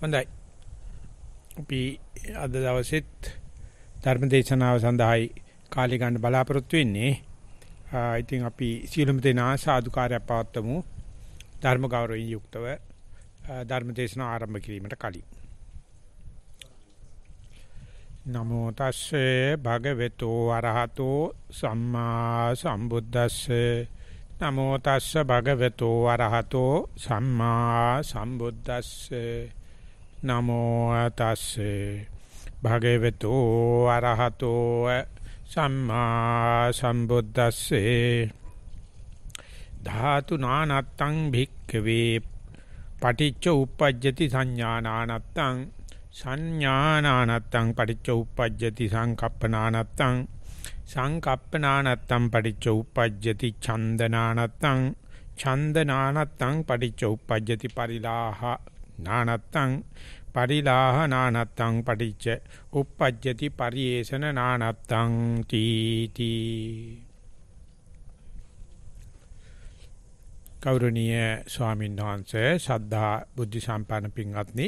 හොඳයි. අපි අද දවසෙත් ධර්ම දේශනාව සඳහායි කාලය ගන්න බලාපොරොත්තු වෙන්නේ. ඉතින් අපි සියලුම දෙනා සාදුකාරයක් පවත්වමු. ධර්ම ගෞරවයෙන් යුක්තව ධර්ම දේශනාව ආරම්භ කිරීමට කලින්. නමෝ තස්සේ භගවතු අරහතෝ සම්මා සම්බුද්දස්සේ නමෝ තස්ස භගවතු වරහතෝ සම්මා සම්බුද්දස්සේ නමෝ තස්සේ භගවතු අරහතෝ සම්මා සම්බුද්දස්සේ ධාතු නානත්තං භික්ඛවේ පටිච්ච උප්පජ්ජති සංඥානානත්තං සංඥානානත්තං පටිච්ච උප්පජ්ජති සංකප්පනානත්තං සංකප්පනානත්තං පටිච්ච උප්පජ්ජති ඡන්දනානත්තං ඡන්දනානත්තං පටිච්ච උප්පජ්ජති පරිලාහ නානත්තං පරිලාහ නානත්තං පටිච්ච uppajjati පරියේෂණ නානත්තං තීති කෞරණීය ස්වාමීන් වහන්සේ ශ්‍රද්ධා බුද්ධ සම්පන්න පින්වත්නි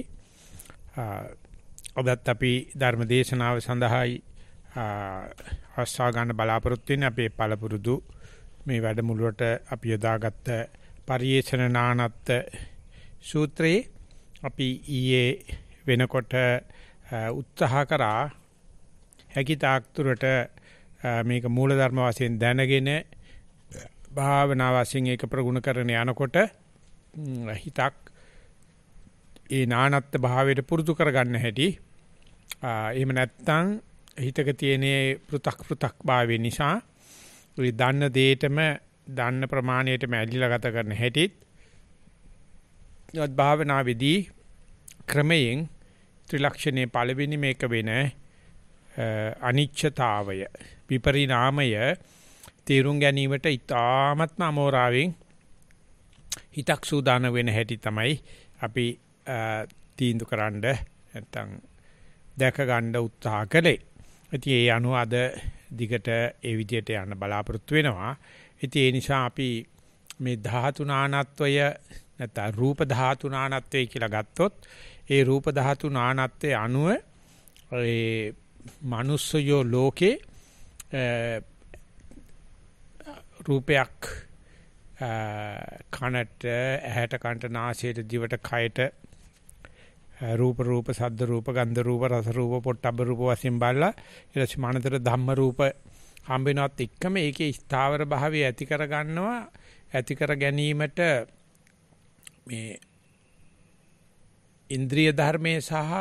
අදත් අපි ධර්ම දේශනාව සඳහායි ආස්සා ගන්න බලාපොරොත්තු වෙන්නේ අපේ පළපුරුදු මේ වැඩමුළුවට අපි යොදාගත්ත පරියේෂණ නානත්ත සූත්‍රයේ අපි ඊයේ වෙනකොට උත්සාහ කරා හැකි තාක්තුරට මේක මූලධර්ම වශයෙන් දැනගෙන භාවනා වශයෙන් ඒක ප්‍රගුණ කරන යනකොට හිතක් ඒ නානත්ත් භාවයට පුරුදු කරගන්න හැටි එහෙම නැත්නම් හිතක තියෙන පෘ탁 පෘ탁 භාවය නිසා ඒ දන්න දෙයටම දන්න ප්‍රමාණයටම ඇලිලා ගත කරන හැටිත් භාවනාවේදී ක්‍රමයෙන් ත්‍රිලක්ෂණයේ පළවෙනි මේක වෙන අනිච්ඡතාවය විපරිණාමය තේරුම් ගැනීමට ඉතාමත්ම අමෝරාවෙන් හිතක් සූදාන වෙන හැටි තමයි අපි තීන්දු කරන්න නැත්තම් දැක ගන්න උත්සාහ කළේ. ඉතින් ඒ අනුව අද දිගට ඒ විදිහට යන්න බලාපොරොත්තු වෙනවා. ඉතින් ඒ නිසා අපි මේ ධාතුනානත්වය නැත්නම් රූප ධාතු නානත්වය කියලා ගත්තොත් ඒ රූප ධාතු නානත්වයේ අනුව ඒ මිනිස්සුයෝ ලෝකේ රූපයක් කනට ඇහැට කනට නාසයට දිවට කයට රූප රූප සද්ද රූප ගන්ධ රූප රස රූප පොට්ටබ්බ රූප වශයෙන් බලලා ඊට පස්සේ මනතර ධම්ම රූප හම්බ වෙනවත් එක්කම ඒකේ ස්ථාවර භාවය ඇති කර ගන්නවා ඇති කර ගැනීමට මේ ඉන්ද්‍රිය ධර්මයේ සහ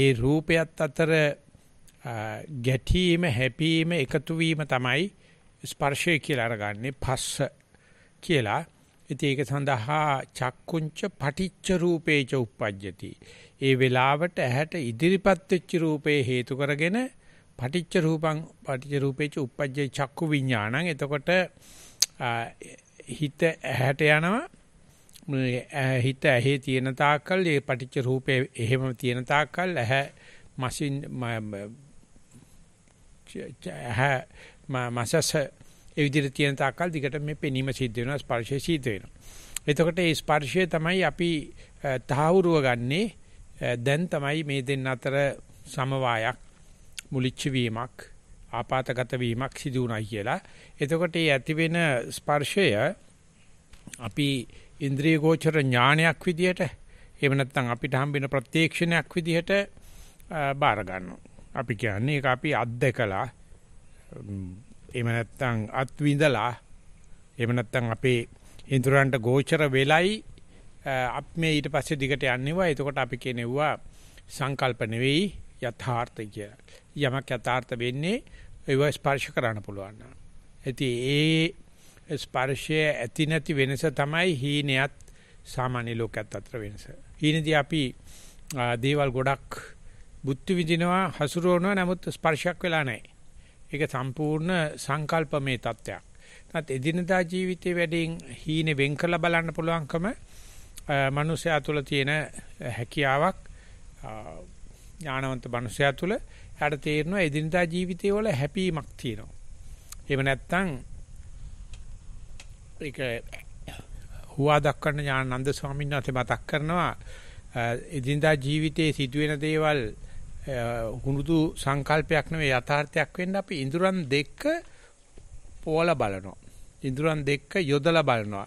ඒ රූපයත් අතර ගැටීම හැපීම එකතු වීම තමයි ස්පර්ශය කියලා අරගන්නේ පස්ස කියලා. ඉතින් ඒක සඳහා චක්කුංච පටිච්ච රූපේච උප්පජ්ජති. ඒ වෙලාවට ඇහැට ඉදිරිපත් වෙච්ච රූපේ හේතු කරගෙන පටිච්ච රූපං පටිච්ච රූපේච උප්පජ්ජේ චක්කු විඥාණං. එතකොට හිත ඇහැට යනවා මේ හිත ඇහි තියෙන තාක්කල් ඒ පටිච්ච රූපේ එහෙම තියෙන තාක්කල් ඇහැ මසින් ඇහැ මාසස ඒ විදිහට තියෙන තාක්කල් දිගට මේ පෙනීම සිද්ධ වෙනවා ස්පර්ශය සිද්ධ වෙනවා. එතකොට මේ ස්පර්ශය තමයි අපි තහවුරුව ගන්නේ දැන් තමයි මේ දෙන්න අතර සමவாயක් මුලිච්ච වීමක් ආපాతගත වීමක් සිදු වුණා කියලා. එතකොට මේ ඇති වෙන ස්පර්ශය අපි ඉන්ද්‍රිය ගෝචර ඥානයක් විදියට එහෙම නැත්නම් අපිට හම්බෙන ප්‍රත්‍යක්ෂණයක් විදියට බාර අපි කියන්නේ ඒක අපි අත්දකලා එහෙම නැත්නම් අත්විඳලා එහෙම නැත්නම් අපේ ඉන්ද්‍රයන්ට ගෝචර වෙලයි අපි මේ ඊට පස්සේ දිගට යන්නේවා එතකොට අපි කියනෙව්වා සංකල්ප නෙවෙයි යථාර්ථය කියලා. යමක් යථාර්ථ වෙන්නේ ඒව ස්පර්ශ කරන්න පුළුවන්. ඉතින් ඒ ස්පර්ශය ඇති නැති වෙනස තමයි හීනයත් සාමාන්‍ය ලෝකයක් අතර වෙනස. හීනදී අපි දේවල් ගොඩක් බුද්ධ විදිනවා හසුරවනවා නමුත් ස්පර්ශයක් වෙලා නැහැ. ඒක සම්පූර්ණ සංකල්පමේ தත්වයක්. නැත් එදිනදා ජීවිතේ වැඩින් හීනේ වෙන් කරලා බලන්න පුළුවන්කම මනුෂයා තුළ තියෙන හැකියාවක් ඥානවන්ත මනුෂයා තුළ යට තේරෙනවා එදිනදා ජීවිතේ වල හැපීමක් තියෙනවා. එහෙම නැත්නම් ඒක හුවා දක්වන්න ඥානানন্দ ස්වාමීන් වහන්සේ මතක් කරනවා එදිනදා ජීවිතයේ සිදුවෙන දේවල් හුනුදු සංකල්පයක් නෙවෙයි යථාර්ථයක් වෙන්න අපි ඉඳුරන් දෙක පෝල බලනවා. ඉඳුරන් දෙක යොදලා බලනවා.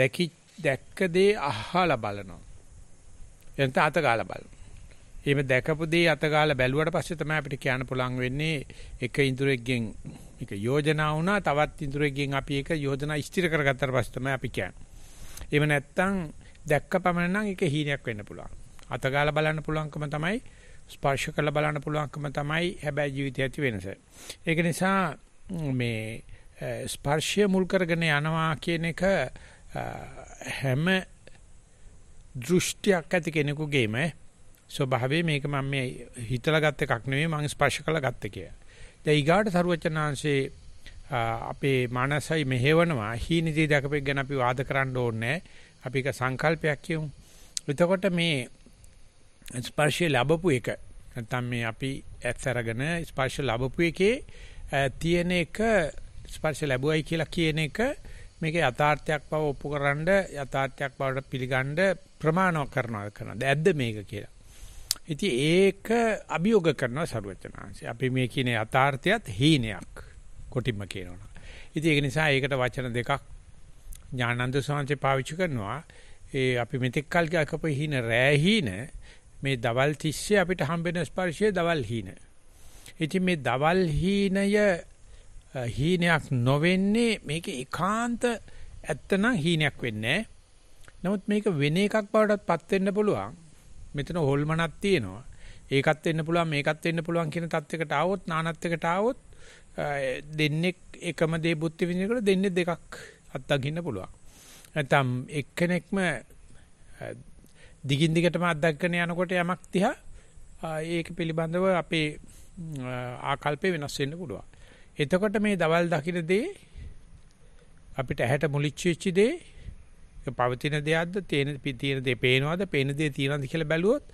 දැකි දැක්ක දේ අහලා බලනවා. එතන අත ගාලා බලනවා. එහෙම දැකපු දේ අතගාලා බැලුවට පස්සේ තමයි අපිට කියන්න පුළුවන් වෙන්නේ එක ඉඳුරෙක්ගෙන් එක යෝජනා වුණා තවත් ඉඳුරෙක්ගෙන් අපි ඒක යෝජනා ස්ථිර කරගත්තාට පස්සේ තමයි අපි කියන්නේ. එහෙම නැත්තම් දැක්ක පමණ නම් ඒක හීනයක් වෙන්න පුළුවන්. අතගාලා බලන්න පුළුවන්කම තමයි ස්පර්ශ කරලා බලන්න පුළුවන්කම තමයි හැබැයි ජීවිතය ඇති වෙනස. ඒක නිසා මේ ස්පර්ශය මුල් කරගෙන යනවා කියන එක හැම දෘෂ්ටියක් ඇති කෙනෙකුගේම ස්වභාවයේ මේක මම මේ හිතලා ගත් එකක් නෙවෙයි මම ස්පර්ශ කළා ගත්ත කියලා. දැන් ඊගාට සරුවචනාංශේ අපේ මානසයි මෙහෙවනවා හීනදී දකපෙක් ගැන අපි වාද කරන්න ඕනේ අපි එක සංකල්පයක් කියමු. එතකොට මේ ස්පර්ශය ලැබපු එක නැත්නම් මේ අපි ඇස් අරගෙන ස්පර්ශ ලැබපු එකේ තියෙන එක ස්පර්ශ ලැබුවයි කියලා කියන එක මේක යථාර්ථයක් බව ඔප්පු කරන්න යථාර්ථයක් බවට පිළිගන්න ප්‍රමාණව කරනවා කරනවා. ඇද්ද මේක කියලා. ඉතින් ඒක අභියෝග කරනවා සරුවචනාංශය. අපි මේ කියන යථාර්ථයත් හීනයක් කොටිම්ම කියනවා. ඉතින් ඒක නිසා ඒකට වචන දෙකක් ඥානන්ද සෝංශේ පාවිච්චි කරනවා. ඒ අපි මෙතෙක් කල් කියකපු හීන රෑ හීන මේ දවල් 30 අපිට හම්බෙන ස්පර්ශයේ දවල් හීන. ඉතින් මේ දවල් හීනය හීනයක් නොවෙන්නේ මේක ඒකාන්ත ඇත්තනම් හීනයක් වෙන්නේ නමුත් මේක වෙන එකක් බවටත් පත් වෙන්න පුළුවන්. මෙතන හොල්මනක් තියෙනවා. ඒකත් වෙන්න පුළුවන් මේකත් වෙන්න පුළුවන් කියන தත්වයකට ආවොත් නානත්වයකට ආවොත් දෙන්නේ එකම දේ බුද්ධ විඳිනකොට දෙන්නේ දෙකක් අත්දකින්න පුළුවන්. නැත්නම් එක්කෙනෙක්ම දිගින් දිගටම අත්දැකගෙන යනකොට යමක් තියා ඒක පිළිබඳව අපේ ආකල්පේ වෙනස් වෙන්න පුළුවන්. එතකොට මේ දවල් දකින්න දේ අපිට ඇහැට මුලිච්ච වෙච්ච දේ පවතින දෙයක්ද තේන තියෙන දේ පේනවද පේන දේ තියෙනවද කියලා බැලුවොත්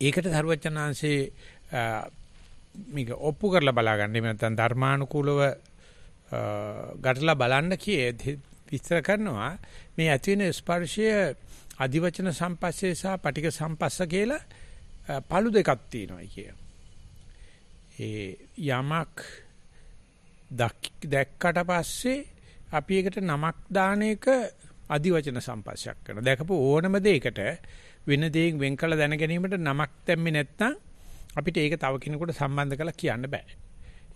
ඒකට සරුවචනාංශේ මේක ඔප්පු කරලා බලාගන්න එහෙම නැත්නම් ධර්මානුකූලව ගැටලා බලන්න කියේ විස්තර කරනවා මේ ඇති වෙන ස්පර්ශය අධිවචන සම්පස්සේ සහ පටික සම්පස්ස කියලා පළු දෙකක් තියෙනවා කිය. ඒ යමක් දැක්කට පස්සේ අපි එකට නමක් දාන එක අදිවචන සම්පස්සයක් කරනවා. දැකපු ඕනම දෙයකට වෙන දෙයක් වෙන් කළ දැන ගැනීමට නමක් දැම්මේ නැත්නම් අපිට ඒක තව කෙනෙකුට සම්බන්ධ කරලා කියන්න බෑ.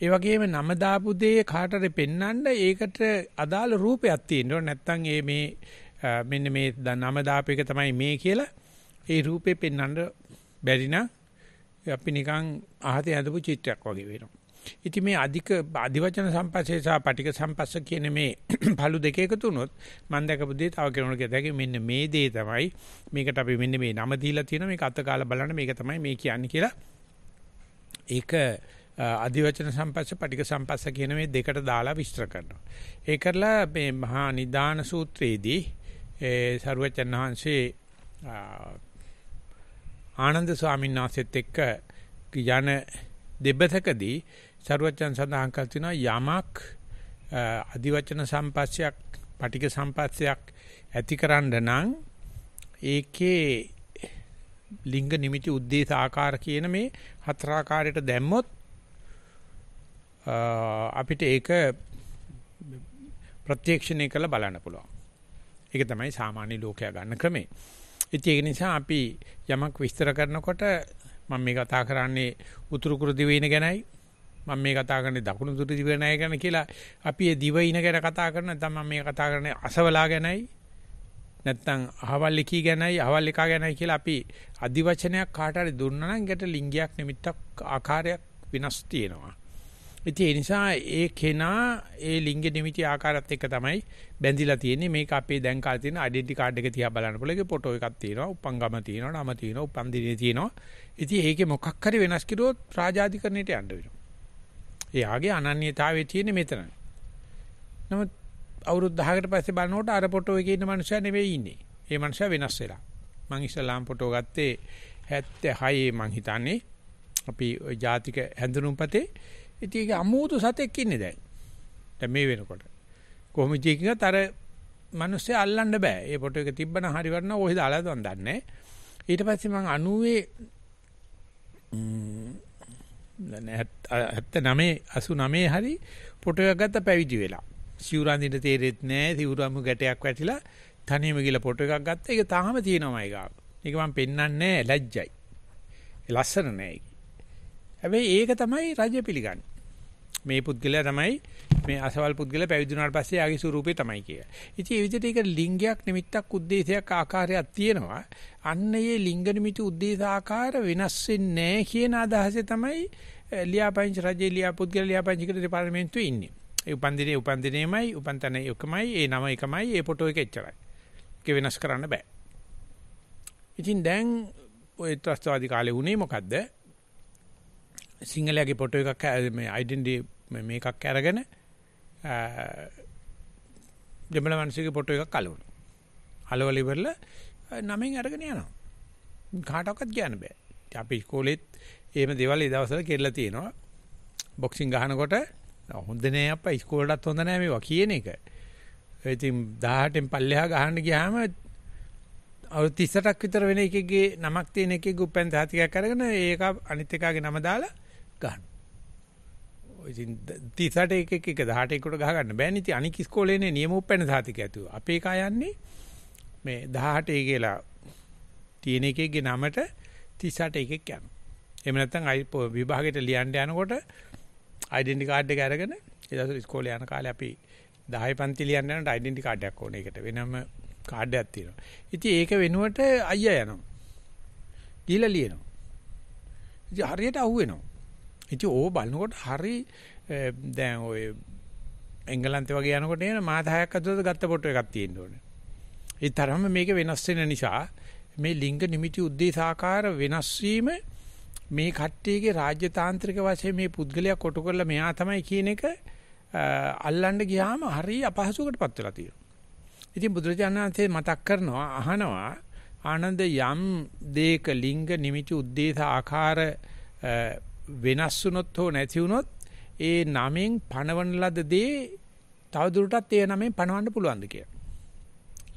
ඒ වගේම නම දාපු දේ කාටරි පෙන්වන්න ඒකට අදාළ රූපයක් තියෙන්න ඕන නැත්නම් ඒ මේ මෙන්න මේ නම දාපු එක තමයි මේ කියලා ඒ රූපේ පෙන්වන්න බැරි නම් අපි නිකන් අහතේ ඇඳපු චිත්‍රයක් වගේ වෙනවා. ඉතින් මේ අධික ආදිවචන සම්පස්සේ සහ පටික සම්පස්ස කියන මේ පළු දෙක එකතු වුණොත් මම දැකපු දේ තව කෙනෙකුට කියදැයි මෙන්න මේ දේ තමයි මේකට අපි මෙන්න මේ නම දීලා තියෙනවා මේක අතකාලා බලන්න මේක තමයි මේ කියන්නේ කියලා ඒක අධිවචන සම්පස්ස පටික සම්පස්ස කියන මේ දෙකට දාලා විස්තර කරනවා. ඒ කරලා මේ මහා නිදාන සූත්‍රයේදී ඒ සරුවචන් වහන්සේ ආනන්ද ස්වාමීන් වහන්සේත් එක්ක යන දෙබතකදී සරුවච්චන් සඳහන් කර තිනවා යමක් අදිවචන සම්පස්සයක් පටික සම්පස්සයක් ඇතිකරන්න නම් ඒකේ ලිංග නිමිති උද්දේශ ආකාර කියන මේ හතරාකාරයට දැම්මොත් අපිට ඒක ප්‍රත්‍යක්ෂණය කරලා බලන්න පුළුවන්. ඒක තමයි සාමාන්‍ය ලෝකයා ගන්න ක්‍රමය. ඉතින් ඒක නිසා අපි යමක් විස්තර කරනකොට මම මේ කතා කරන්නේ උතුරු කුරු දිවයින ගැනයි මම මේ කතා කරන්නේ දකුණු දුර දිවනාය ගැන කියලා අපි ඒ දිවයින ගැන කතා කරන නැත්නම් මම මේ කතා කරන්නේ අසවලා ගැනයි නැත්නම් අහවල් එකී ගැනයි අහවල් එකා ගැනයි කියලා අපි අදිවචනයක් කාට හරි දුන්නා නම් ගැට ලිංගයක් නිමිත්තක් ආකාරයක් විනස් තියෙනවා. ඉතින් ඒ නිසා ඒ කෙනා ඒ ලිංග නිමිති ආකාරات එක්ක තමයි බැඳිලා තියෙන්නේ මේක අපේ දැන් කාලේ තියෙන ඩෙන්ටි කාඩ් එක තියා බලන්න පුළුවන් ඒකේ ෆොටෝ එකක් තියෙනවා උපංගම තියෙනවා නම තියෙනවා උපන්දිනේ තියෙනවා ඉතින් ඒකේ මොකක් හරි වෙනස් කිරුවොත් රාජාධිකරණයට යන්න වෙනවා එයාගේ අනන්‍යතාවය තියෙන්නේ මෙතන. නමුත් අවුරුදු 10කට පස්සේ බලනකොට අර ෆොටෝ එකේ ඉන්න මනුස්සයා නෙවෙයි ඉන්නේ. ඒ මනුස්සයා වෙනස් වෙලා. මං ඉස්සලාම් ෆොටෝ ගත්තේ 76 මං හිතන්නේ අපි ජාතික හැඳුනුම්පතේ ඉතින් ඒක අමුතු සතෙක් ඉන්නේ දැන්. දැන් මේ වෙනකොට. කොහොමද කියකියත් අර මිනිස්සේ අල්ලන්න බෑ. ඒ ෆොටෝ එක තිබ්බනම් හරි වටන ඔය දාලා දන්නේ. ඊට පස්සේ මං 90 79 89 හරි පොටයක් ගත්ත පැවිදි වෙලා. සිවුරඳින්න තේරෙත් නැහැ. සිවුරම ගැටයක් වැටිලා තනියම ගිහලා ෆොටෝ එකක් ගත්තා. ඒක තාම තියෙනමයි ගාව. ඒක මම පෙන්වන්නේ නැහැ. ලැජ්ජයි. ලස්සන නැහැ ඒක. හැබැයි ඒක තමයි රජය පිළිගන්නේ. මේ පුද්ගලයා තමයි මේ අසවල් පුද්ගලයා පැවිදි වුණාට පස්සේ ආගේ ස්වරූපේ තමයි කිය. ඉතින් මේ විදිහට ඒක ලිංගයක් නිමිත්තක් ಉದ್ದೇಶයක් ආකාරයක් තියෙනවා. අන්න ඒ ලිංග නිමිති ಉದ್ದೇಶ ආකාර වෙනස් වෙන්නේ කියන අදහසේ තමයි ලියාපංච රජේ ලියාපුද්ගල ලියාපංච කියලා දෙපාර්තමේන්තුවේ ඉන්නේ. ඒ උපන්දිනේ උපන්දිනේමයි උපන්තන එකමයි ඒ නම එකමයි ඒ ෆොටෝ එක එච්චරයි. ඒක වෙනස් කරන්න බෑ. ඉතින් දැන් ඔය ත්‍රස්තවාදී කාලේ වුණේ මොකද්ද? සිංහලයේ ෆොටෝ එකක් මේ ඩෙන්ටි මේකක් අරගෙන දෙමළ මිනිස්සුගේ ෆොටෝ එකක් අලවන. අලවල ඉවරලා නමෙන් අරගෙන යනවා. කාටවත් කියන්න බෑ. අපි ඉස්කෝලෙත් එහෙම දේවල් ඒ දවස්වල කෙරලා තියෙනවා. බොක්සින් ගහනකොට හොඳ නෑ අප්පා ඉස්කෝලටත් හොඳ නෑ මේවා කියන එක. ඉතින් 18න් පල්ලෙහා ගහන්න ගියාම අවුරුදු 30ක් විතර වෙන එකෙක්ගේ නමක් තියෙන එකෙක්ගේ උපෙන් සාතිකයක් අරගෙන ඒක අනිත් එකාගේ නම දාලා ගන්නවා. ඉතින් 38 එක එක එක 18 එකට ගහ ගන්න බෑනේ. ඉතින් අනික ඉස්කෝලේනේ නියම උපැන්න සාතික ඇතුව. අපේ කා යන්නේ මේ 18 කියලා තියෙන එකේගේ නමට 38 එකක් යනවා. එහෙම නැත්නම් විභාගෙට ලියන්න යනකොට ඩෙන්ටි කාඩ් එක අරගෙන ඒ දවස්වල ඉස්කෝලේ යන කාලේ අපි 10 පන්ති ලියන්න යනකොට ඩෙන්ටි කාඩ් එකක් ඕනේ. ඒකට වෙනම කාඩ් එකක් තියෙනවා. ඉතින් ඒක වෙනුවට අයියා යනවා. ගිහලා ලියනවා. ඉතින් හරියට අහුවෙනවා. ඉතින් ඕව බලනකොට හරි දැන් ඔය එංගලන්තේ වගේ යනකොට එන මාස 6ක් අතට ගත්ත ෆොටෝ එකක් තියෙන්න ඕනේ. ඒ තරම්ම මේක වෙනස් වෙන නිසා මේ ලිංග නිමිති උද්දේශාකාර වෙනස් වීම මේ කට්ටියගේ රාජ්‍ය තාන්ත්‍රික වශයෙන් මේ පුද්ගලයා කොටු කරලා මෙයා තමයි කියන එක අල්ලන්න ගියාම හරි අපහසුකටපත් වෙලා තියෙනවා. ඉතින් බුදුරජාණන් වහන්සේ මතක් කරනවා අහනවා ආනන්ද යම් දේක ලිංග නිමිති උද්දේශ ආකාර වෙනස් වුණොත් හෝ නැති වුණොත් ඒ නමෙන් පණවන ලද දේ තවදුරටත් ඒ නමෙන් පණවන්න පුළුවන්ද කියලා.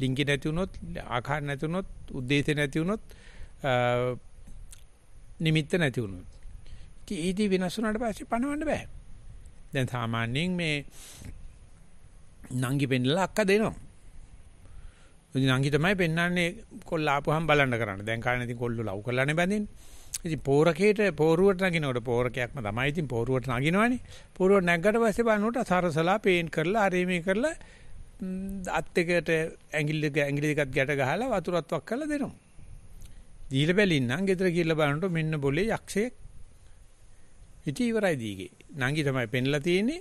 ලිංගි නැති වුණොත්, ආකාර නැති වුණොත්, උද්දේශ නැති වුණොත්, නිමිත්ත නැති වුණොත්. ඊදී වෙනස් වුණාට පස්සේ පණවන්න බෑ. දැන් සාමාන්‍යයෙන් මේ නංගි පෙන්නලා අක්ක දෙනවා. ඉතින් නංගි තමයි පෙන්නන්නේ කොල්ල ආපුවහම බලන්න කරන්නේ. දැන් කාලේ ඉතින් කොල්ලෝ ලව් කරලානේ බැඳෙන්නේ. ඉතින් පෝරකේට පෝරුවට නගිනකොට පෝරකයක්ම තමයි ඉතින් පෝරුවට නගිනවනේ. පෝරුවට නැග්ගට පස්සේ බලනකොට සරසලා පේන්ට් කරලා හරි මේ කරලා අත් එකට ඇඟිලි දෙක ඇඟිලි දෙකක් ගැට ගහලා වතුරත් වක් කරලා දෙනවා. දීලා බැලින්නම් ගෙදර ගිහලා බලනකොට මෙන්න බොලේ යක්ෂයෙක්. ඉති ඉවරයි දීගේ. නංගි තමයි පෙන්ලා තියෙන්නේ.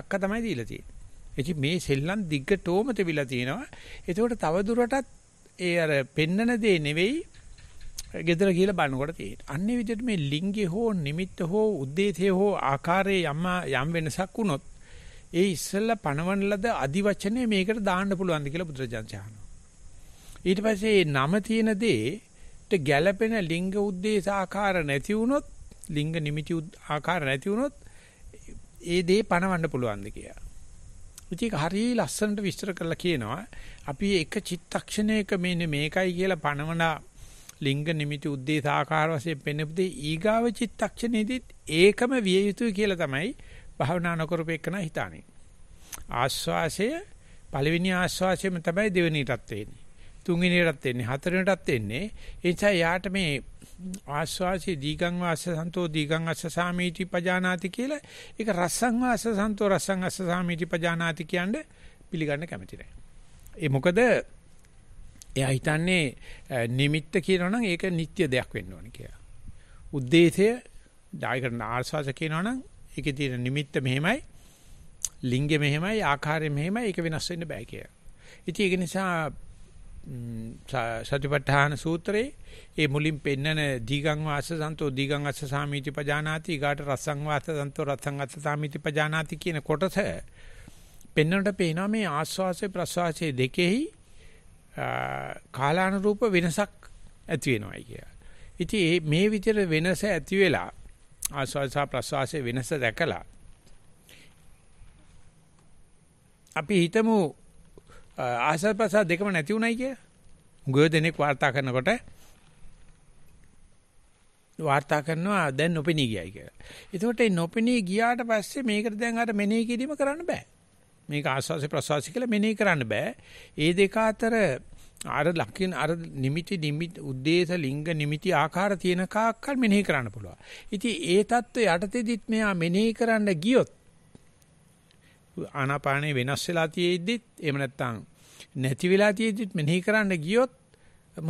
අක්කා තමයි දීලා තියෙන්නේ. ඉතින් මේ සෙල්ලම් දිග්ගටෝම තිබිලා තියෙනවා. ඒකෝට තව දුරටත් ඒ අර පෙන්නන දේ නෙවෙයි ගෙදර ගිහලා බලනකොට තියෙනවා. අන්නේ විදිහට මේ ලිංගේ හෝ නිමිත්ත හෝ උද්දේශය හෝ ආකාරයේ යම් යම් වෙනසක් වුණොත් ඒ ඉස්සෙල්ලා පණවන ලද අදිවචනේ මේකට දාන්න පුළුවන්ද කියලා බුදුරජාන්සේ අහනවා. ඊට පස්සේ නම තියෙන දේට ගැළපෙන ලිංග උද්දේශ ආකාර නැති වුණොත් ලිංග නිමිති ආකාර නැති වුණොත් ඒ දේ පණවන්න පුළුවන්ද කියලා. ඉතින් හරිය ලස්සනට විස්තර කරලා කියනවා අපි එක චිත්තක්ෂණයක මෙන්න මේකයි කියලා පණවනා ලිංග නිමිති උද්දේශ ආකාර වශයෙන් පෙනෙපදී ඊගාව චිත්තක්ෂණයේදීත් ඒකම විය යුතුයි කියලා තමයි භාවනා නොකරපෙකන හිතානේ. ආස්වාසය පළවෙනි ආස්වාසයම තමයි දෙවෙනිටත් වෙන්නේ. තුන්වෙනිටත් වෙන්නේ හතරවෙනිටත් වෙන්නේ. ඒ නිසා යාට මේ ආස්වාසී දීගං වාස සන්තෝ දීගං අස්ස සාමීති පජානාති කියලා ඒක රසං වාස සන්තෝ රසං අස්ස සාමීති පජානාති කියන්නේ පිළිගන්න කැමති නැහැ. ඒ මොකද එයා හිතන්නේ නිමිත්ත කියනවනම් ඒක නිත්‍ය දෙයක් වෙන්න ඕනේ කියලා. ಉದ್ದೇಶය ඩායකට ආස්වාස කියනවනම් ඒකේ තියෙන නිමිත්ත මෙහෙමයි ලිංගෙ මෙහෙමයි ආකාරය මෙහෙමයි ඒක වෙනස් වෙන්න බෑ කියලා. ඉතින් ඒක නිසා සතිපට්ඨාන සූත්‍රයේ ඒ මුලින් පෙන්නන දීගං වාස සන්තෝ දීගං අස්ස සාමීති පජානාති ඊගාට රසං වාස සන්තෝ රසං අස්ස සාමීති පජානාති කියන කොටස පෙන්නට පේනවා මේ ආස්වාසේ ප්‍රස්වාසයේ දෙකෙහි කාලානුරූප වෙනසක් ඇති වෙනවයි කියලා. ඉතින් මේ විදිහට වෙනස ඇති වෙලා ආස්වාස ප්‍රසවාසයේ වෙනස දැකලා අපි හිතමු ආස්වාස ප්‍රසවාස දෙකම නැති උනායි කියලා. ගොය දෙනෙක් වාර්තා කරනකොට වාර්තා කරනවා දැන් නොපෙනී ගියයි කියලා. එතකොට මේ නොපෙනී ගියාට පස්සේ මේකට දැන් අර මෙනෙහි කිරීම කරන්න බෑ. මේක ආස්වාසි ප්‍රසවාසි කියලා මෙනෙහි කරන්න බෑ. ඒ දෙක අතර අර ලක්ෂණ අර නිමිති නිමිති උද්දේශ ලිංග නිමිති ආකාර තියෙන කාක්කල් මෙනෙහි කරන්න පුළුවන්. ඉතින් ඒ தত্ত্বය යටතේදිත් මෙයා මෙනෙහි කරන්න ගියොත් ආනාපානේ වෙනස් වෙලා තියෙද්දිත් එහෙම නැත්නම් නැති වෙලා තියෙද්දිත් මෙනෙහි කරන්න ගියොත්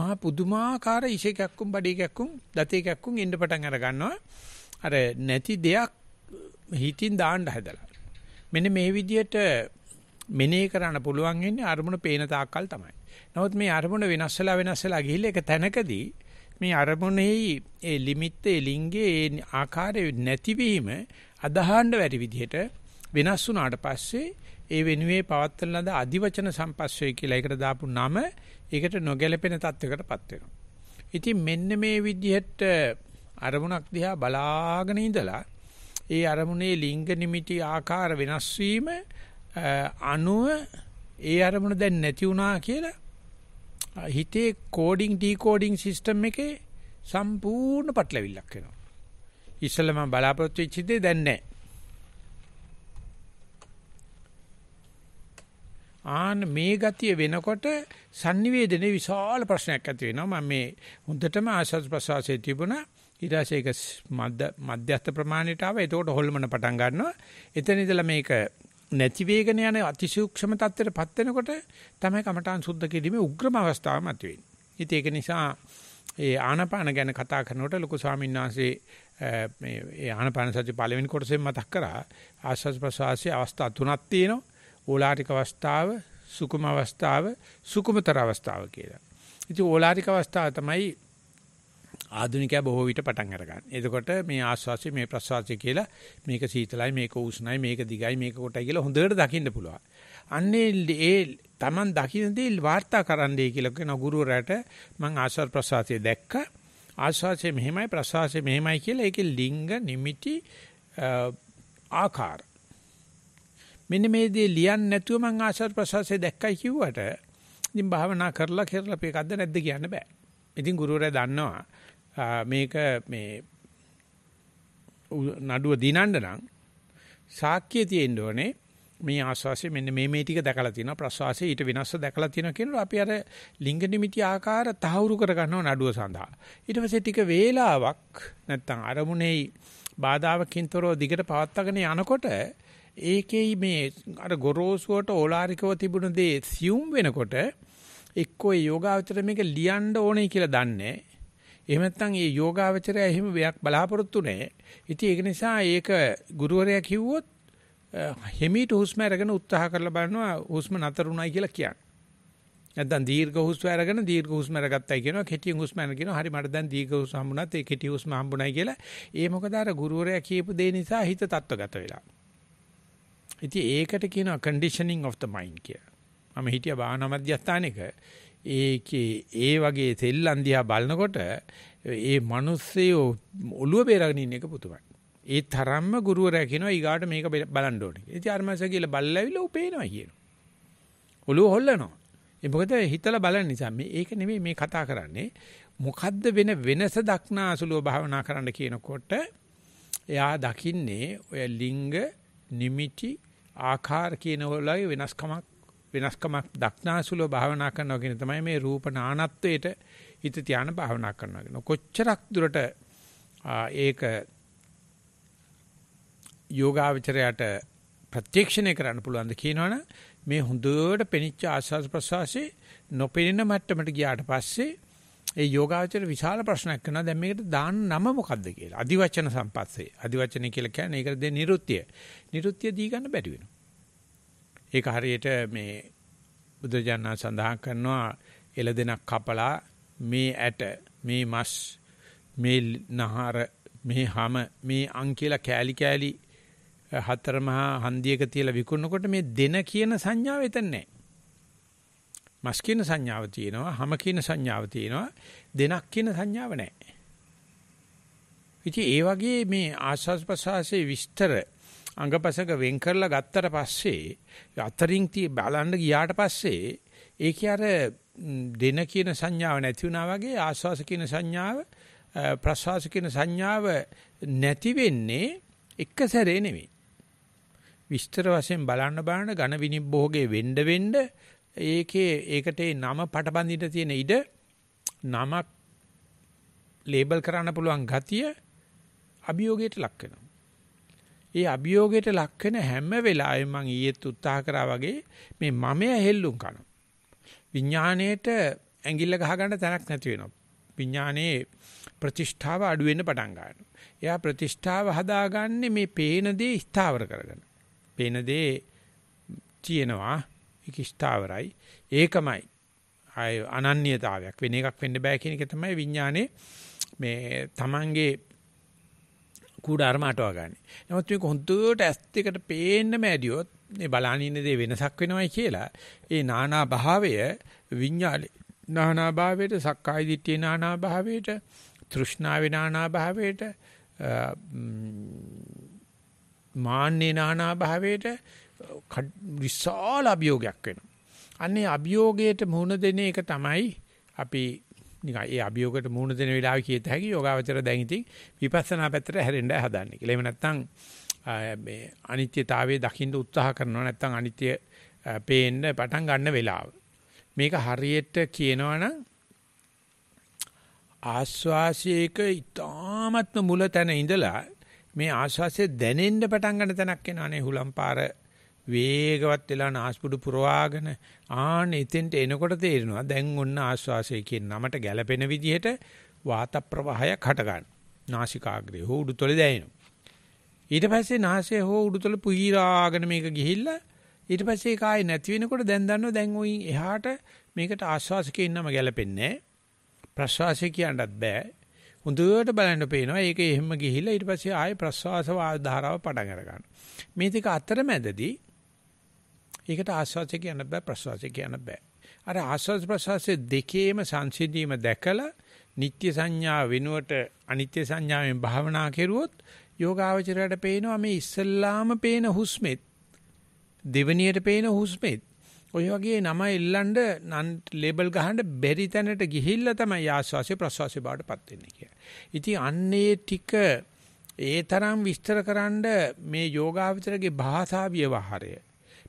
මහා පුදුමාකාර ඉෂේකක්කුම් බඩේකක්කුම් දතේකක්කුම් එන්න පටන් අර ගන්නවා. අර නැති දෙයක් හිතින් දාන්න හැදලා. මෙන්න මේ විදිහට මෙනේ කරන්න පුළුවන් වෙන්නේ අරමුණ පේන තාක්කල් තමයි. නමුත් මේ අරමුණ වෙනස් වෙලා වෙනස් වෙලා ගිහිල්ලා එක තැනකදී මේ අරමුණෙහි ඒ ලිමිට් ඒ ලිංගේ ඒ ආකාරයේ නැතිවීම අදහාන්න වැඩි විදිහට වෙනස් වුණාට පස්සේ ඒ වෙනුවේ පවත්වන ලද අදිවචන සම්පස්සය කියලා ඒකට දාපු නම ඒකට නොගැලපෙන තත්වයකටපත් වෙනවා. ඉතින් මෙන්න මේ විදිහට අරමුණක් දිහා බලාගෙන ඉඳලා ඒ අරමුණේ ලිංග නිමිටි ආකාර වෙනස් වීම අනුව ඒ අරමුණ දැන් නැති වුණා කියලා හිතේ කෝඩින් ඩිකෝඩින් සිස්ටම් එකේ සම්පූර්ණ පටලවිල්ලක් වෙනවා. ඉස්සෙල්ලා මම බලාපොරොත්තු වෙච්ච දේ දැන් නැහැ. ආන මේ ගතිය වෙනකොට sannivedanaye විශාල ප්‍රශ්නයක් ඇති වෙනවා. මම මේ හොඳටම ආශස් ප්‍රසවාසයේ තිබුණා ඊට පස්සේ ඒක මධ්‍ය මධ්‍යස්ථ ප්‍රමාණයට ආවා. එතකොට හොල්මන පටන් ගන්නවා. එතන ඉඳලා මේක නැති වේගන යන අතිසූක්ෂම தත්ත්වයටපත් වෙනකොට තමයි කමඨාන් සුද්ධ කිරීමේ උග්‍රම අවස්ථාව මතුවෙන්නේ. ඉතින් ඒක නිසා ඒ ආනාපාන ගැන කතා කරනකොට ලොකු ස්වාමීන් වහන්සේ මේ ඒ ආනාපාන සති පළවෙනි කොටසෙන් මතක් කරා ආස්වාද ප්‍රසවාසයේ අවස්ථා තුනක් තියෙනවා. ඕලාරික අවස්ථාව, සුකුම අවස්ථාව, සුකුමතර අවස්ථාව කියලා. ඉතින් ඕලාරික අවස්ථාව තමයි ආධුනිකයා බොහෝ විට පටන් අර ගන්න. එතකොට මේ ආස්වාසිය මේ ප්‍රස්වාසිය කියලා මේක සීතලයි මේක උෂ්ණයි මේක දිගයි මේක කොටයි කියලා හොඳට දකින්න පුළුවන්. අන්නේ ඒ Taman දකින්නේ වාර්තා කරන්නයි කියලා කියන ගුරුවරයාට මම ආස්වාද ප්‍රස්වාසිය දැක්කා. ආස්වාසිය මෙහෙමයි ප්‍රස්වාසිය මෙහෙමයි කියලා ඒකේ ලිංග නිමිටි ආකාර. මෙන්න මේ දේ ලියන්නේ නැතුව මම ආස්වාද ප්‍රස්වාසිය දැක්කයි කිව්වට ඉතින් භාවනා කරලා කරලා අපේ එකක්ද නැද්ද කියන්න බෑ. ඉතින් ගුරුවරයා දන්නවා මේක මේ නඩුව දිනන්න නම් සාක්කිය තියෙන්න ඕනේ මේ ආස්වාසිය මෙන්න මේ මේ ටික දැකලා තියෙනවා ප්‍රසවාසය ඊට වෙනස්ව දැකලා තියෙනවා කියනවා අපි අර ලිංග නිමිති ආකාර තහවුරු කර ගන්නවා නඩුව සඳහා ඊට පස්සේ ටික වේලාවක් නැත්තම් අරමුණේ බාධාවකින්තරෝ දිගට පවත්වාගෙන යනකොට ඒකෙයි මේ අර ගොරෝසුවට ඕලාරිකව තිබුණ දේ සියුම් වෙනකොට එක්කෝ යෝගාවචර මේක ලියන්න ඕනේ කියලා දන්නේ එහෙම නැත්නම් මේ යෝගාවචරය එහෙම වයක් බලාපොරොත්තු නැහැ. ඉතින් ඒක නිසා ඒක ගුරුවරයා කිව්වොත් හිමීට හුස්ම අරගෙන උත්සාහ කරලා බලනවා හුස්ම නතරුණයි කියලා කියන්නේ. නැත්නම් දීර්ඝ හුස්ම අරගෙන දීර්ඝ හුස්ම අරගත්තයි කියනවා කෙටි හුස්ම අරගෙන කියනවා හරි මට දැන් දීර්ඝ හුස්ම හම්බුණාත් ඒ කෙටි හුස්ම හම්බුණයි කියලා. ඒ මොකද අර ගුරුවරයා කියපු දේ නිසා හිත තත්ත්වගත වෙලා. ඉතින් ඒකට කියනවා conditioning of the mind කියලා. මම හිටියා භාවනා මධ්‍යස්ථානයක. ඒකේ ඒ වගේ සෙල්ලම් දිහා බලනකොට ඒ මිනිස්සයෝ ඔළුව බේරගෙන ඉන්න එක පුතුමයි. ඒ තරම්ම ගුරුවරයා කියනවා ඊගාට මේක බලන්න ඕනේ. ඉතින් අර්මස කියලා බල්ලාවිලා උපේනවා කියනවා. ඔළුව හොල්ලනවා. ඒ මොකද හිතලා බලන නිසා මේ ඒක නෙමෙයි මේ කතා කරන්නේ. මොකද්ද වෙන වෙනස දක්නා අසලෝ භාවනා කරන්න කියනකොට එයා දකින්නේ ඔය ලිංග නිමිටි ආකාර කියන වලගේ වෙනස්කමක් වෙනස්කමක් දක්නාසුලව භාවනා කරනවා කියන තමයි මේ රූප නානත්වයට හිත ධාන භාවනා කරනවා කියන. කොච්චරක් දුරට ඒක යෝගාවචරයට ප්‍රත්‍යක්ෂණය කරන්න පුළුවන්ද කියනවනම් මේ හොඳට පෙනිච්ච ආස්වාද ප්‍රසවාසයේ නොපෙනෙන මට්ටමට ගියාට පස්සේ ඒ යෝගාවචර විශාල ප්‍රශ්නයක් කරනවා දැන් මේකට දාන නම මොකද්ද කියලා. අදිවචන සම්පස්සේ. අදිවචන කියලා කියන්නේ ඒකට දෙන්නේ නිරුත්‍ය. නිරුත්‍ය දී ගන්න බැරි වෙනවා. ඒක හරියට මේ බුදුජානනා සඳහන් කරනවා එළදෙනක් කපලා මේ ඇට මේ මස් මේ නහර මේ හැම මේ අං කියලා කෑලි කෑලි හතර මහා හන්දියක තියලා විකුණනකොට මේ දෙන කියන සංඥාව එතන නැහැ. මස් කියන සංඥාව තියෙනවා, හැම කියන සංඥාව තියෙනවා, දෙනක් කියන සංඥාව නැහැ. ඉතින් ඒ වගේ මේ ආස්වාස් ප්‍රසආසයේ විස්තර අංගපසක වෙන් කරලා ගත්තට පස්සේ අතරින් තිය බලන්න ගියාට පස්සේ ඒකේ අර දෙන කියන සංඥාව නැති වුණා වගේ ආස්වාස කියන සංඥාව ප්‍රසවාස කියන සංඥාව නැති වෙන්නේ එක සැරේ නෙමෙයි. විස්තර වශයෙන් බලන්න බලන ඝන විනිබ්බෝගේ වෙන්න වෙන්න ඒකේ ඒකට ඒ නම පටබඳින්න තියෙන ඉඩ නමක් ලේබල් කරන්න පුළුවන් ගතිය අභියෝගයට ලක් වෙනවා. ඒ අභියෝගයට ලක් වෙන හැම වෙලාවෙම මම ඊයේත් උත්සාහ කරා වගේ මේ මමය හෙල්ලුම් කරනවා. විඥාණයට ඇඟිල්ල ගහ ගන්න තැනක් නැති වෙනවා. විඥානයේ ප්‍රතිෂ්ඨාව අඩු වෙන්න පටන් ගන්නවා. එයා ප්‍රතිෂ්ඨාව හදාගන්නේ මේ පේන දේ ස්ථාවර කරගෙන. පේන දේ තියෙනවා ඒක ස්ථාවරයි. ඒකමයි. ආය අනන්‍යතාවයක් වෙන එකක් වෙන්න බෑ කියන එක තමයි විඥානේ මේ තමන්ගේ කුඩාරම අටව ගන්න. නමුත් මේක හොඳට ඇස් දෙකට පේන්නම ඇදියොත් මේ බලානින්න දේ වෙනසක් වෙනවයි කියලා ඒ නානා භාවය විඤ්ඤාලේ නානා භාවයට සක්කාය දිට්ඨිය නානා භාවයට තෘෂ්ණාවේ නානා භාවයට මාන්නේ නානා භාවයට විශාල අභියෝගයක් වෙනවා. අන්නේ අභියෝගයට මුහුණ දෙන එක තමයි අපි නිකන් ඒ අභියෝගයට මුහුණ දෙන වෙලාවේ කියත හැකි යෝගාවචර දැන් ඉතින් විපස්සනා පැත්තට හැරෙන්නයි හදන්නේ කියලා. එහෙම නැත්නම් මේ අනිත්‍යතාවයේ දකින්න උත්සාහ කරනවා නැත්නම් අනිත්‍ය පේන්න පටන් ගන්න වෙලාව. මේක හරියට කියනවනම් ආස්වාසයක ඊ타ත්ම මුල තැන ඉඳලා මේ ආස්වාසය දැනෙන්න පටන් ගන්න තැනක් එනවනේ හුලම්පාර වේගවත් වෙලා නාස්පුඩු පුරවාගෙන ආන එතෙන්ට එනකොට තේරෙනවා දැන් ඔන්න ආශ්වාසය කියන නමට ගැළපෙන විදිහට වාත ප්‍රවාහයක් හට ගන්න. නාසිකාග්‍රේ හෝ උඩුතොලේ දැනෙනවා. ඊට පස්සේ නාසය හෝ උඩුතොල පුහිරාගෙන මේක ගිහිල්ලා ඊට පස්සේ ඒක ආයේ නැති වෙනකොට දැන් දන්නවා දැන් ඔයින් එහාට මේකට ආශ්වාසකේ ඉන්නම ගැළපෙන්නේ නැහැ. ප්‍රශ්වාසය කියන්නත් බෑ. හොඳට බලන්න පේනවා. ඒක එහෙම ගිහිල්ලා ඊට පස්සේ ආයේ ප්‍රශ්වාස වායු ධාරාව පටන් අර ගන්නවා. මේ දෙක අතරමැදදී ඒකට ආස්වාසය කියන්න බෑ ප්‍රසවාසය කියන්න බෑ. අර ආස්වාස ප්‍රසවාසයේ දෙකේම සංසිඳීම දැකලා නිත්‍ය සංඥා වෙනුවට අනිත්‍ය සංඥාවෙන් භාවනා කෙරුවොත් යෝගාවචරයට පේනවා මේ ඉස්සල්ලාම පේන හුස්මෙත් දෙවණියට පේන හුස්මෙත් ඔය වගේ නම එල්ලන්න නන් ලේබල් ගහන්න බැරි තැනට ගිහිල්ලා තමයි ආස්වාසිය ප්‍රසවාසය බාටපත් වෙන්නේ කියලා. ඉතින් අන්නේ ටික ඒ තරම් විස්තරකරනද මේ යෝගාවචරගේ භාෂා ව්‍යවහාරය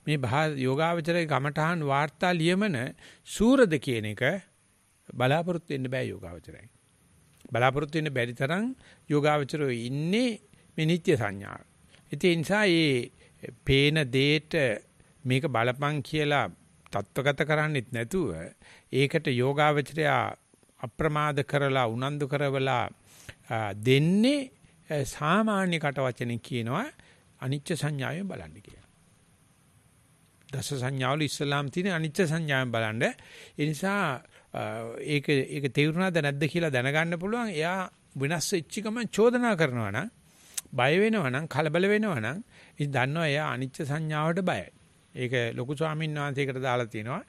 මේ යෝගාවචරයේ ගමඨහන් වාර්තා ලියමන සූරද කියන එක බලාපොරොත්තු වෙන්න බෑ යෝගාවචරයෙන්. බලාපොරොත්තු වෙන්න බැරි තරම් යෝගාවචරෝ ඉන්නේ මේ නිත්‍ය සංඥාව. ඒ නිසා මේ පේන දේට මේක බලපං කියලා தත්වගත කරන්නේත් නැතුව ඒකට යෝගාවචරය අප්‍රමාද කරලා උනන්දු කරවලා දෙන්නේ සාමාන්‍ය කට වචනෙන් කියනවා අනිච්ච සංඥාවෙන් බලන්න කියලා. දස සංඥාවල ඉස්සලාම් තියෙන අනිච්ච සංඥාවෙන් බලන්න. ඒ නිසා ඒක ඒක තේරුණාද නැද්ද කියලා දැනගන්න පුළුවන්. එයා වෙනස් වෙච්ච ගමන් චෝදනා කරනවා නම් බය වෙනවා නම් කලබල වෙනවා නම් ඉතින් දන්නවා එයා අනිච්ච සංඥාවට බයයි. ඒක ලොකු ස්වාමීන් වහන්සේකට දාලා තිනවා.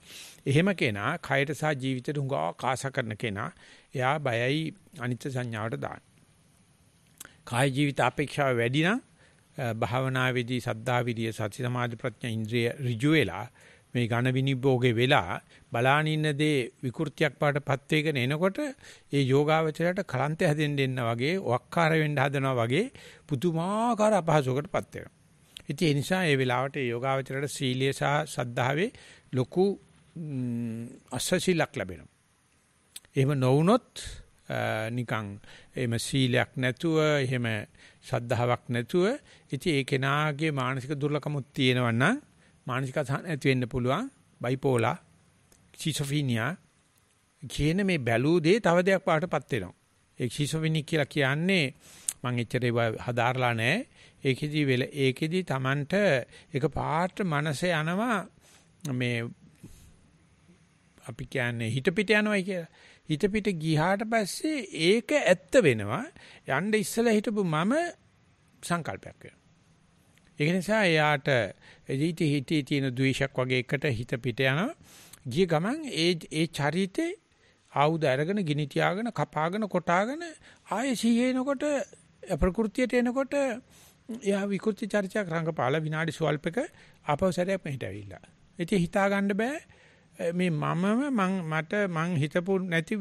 එහෙම කෙනා කයට සහ ජීවිතයට හුඟා කාස කරන කෙනා එයා බයයි අනිත්‍ය සංඥාවට දාන. කාය ජීවිත අපේක්ෂාව වැඩි නම් භාවනාවේදී සද්ධා විරිය සති සමාධි ප්‍රඥා ඉන්ද්‍රිය ඍජු වෙලා මේ ඝන විනිභෝගේ වෙලා බලානින්න දේ විකෘතියක් පාටපත් වෙගෙන එනකොට ඒ යෝගාවචරයට කලන්ත හැදෙන්න එන්න වගේ වක්කාර වෙන්න හදනවා වගේ පුදුමාකාර අපහසුකටපත් වෙනවා. ඉතින් ඒ නිසා ඒ වෙලාවට ඒ යෝගාවචරයට සීලය සහ සද්ධාවේ ලොකු අස්සසිලක් ලැබෙනවා. එහෙම නොවුනොත් නිකන් එහෙම සීලයක් නැතුව එහෙම ශද්ධාවක් නැතුව ඉතින් ඒ කෙනාගේ මානසික දුර්ලකමුත් තියෙනවා නම් මානසික අසහන ඇති වෙන්න පුළුවන් බයිපෝලා ක්ෂිසොෆීනියා කියන මේ බැලූ දේ තව දෙයක් පාටපත් වෙනවා ඒ ක්ෂිසොෆීනි කියලා කියන්නේ මම එච්චර ඒවා හදාarලා නැහැ ඒකෙදි වෙල ඒකෙදි Tamanට එක පාට මනසේ යනවා මේ අපි කියන්නේ හිත පිට යනවායි කියලා හිත පිට ගියාට පස්සේ ඒක ඇත්ත වෙනවා. යන්න ඉස්සලා හිටපු මම සංකල්පයක් වෙනවා. ඒක නිසා එයාට ජීවිතේ හිතේ තියෙන ද්වේෂයක් වගේ එකට හිත පිට යනවා. ගිය ගමන් ඒ ඒ චරිතේ ආයුධ අරගෙන ගිනි තියාගෙන කපාගෙන කොටාගෙන ආයෙ සීහේනකොට ප්‍රകൃතියට එනකොට එයා විකෘති චර්චයක් රංගපාලා විනාඩි සුවල්පක ආපහු සැරයක් මෙහෙට ඇවිල්ලා. ඉතින් හිතා ගන්න බෑ Eh, මේ මමම මං මට මං හිතපු නැති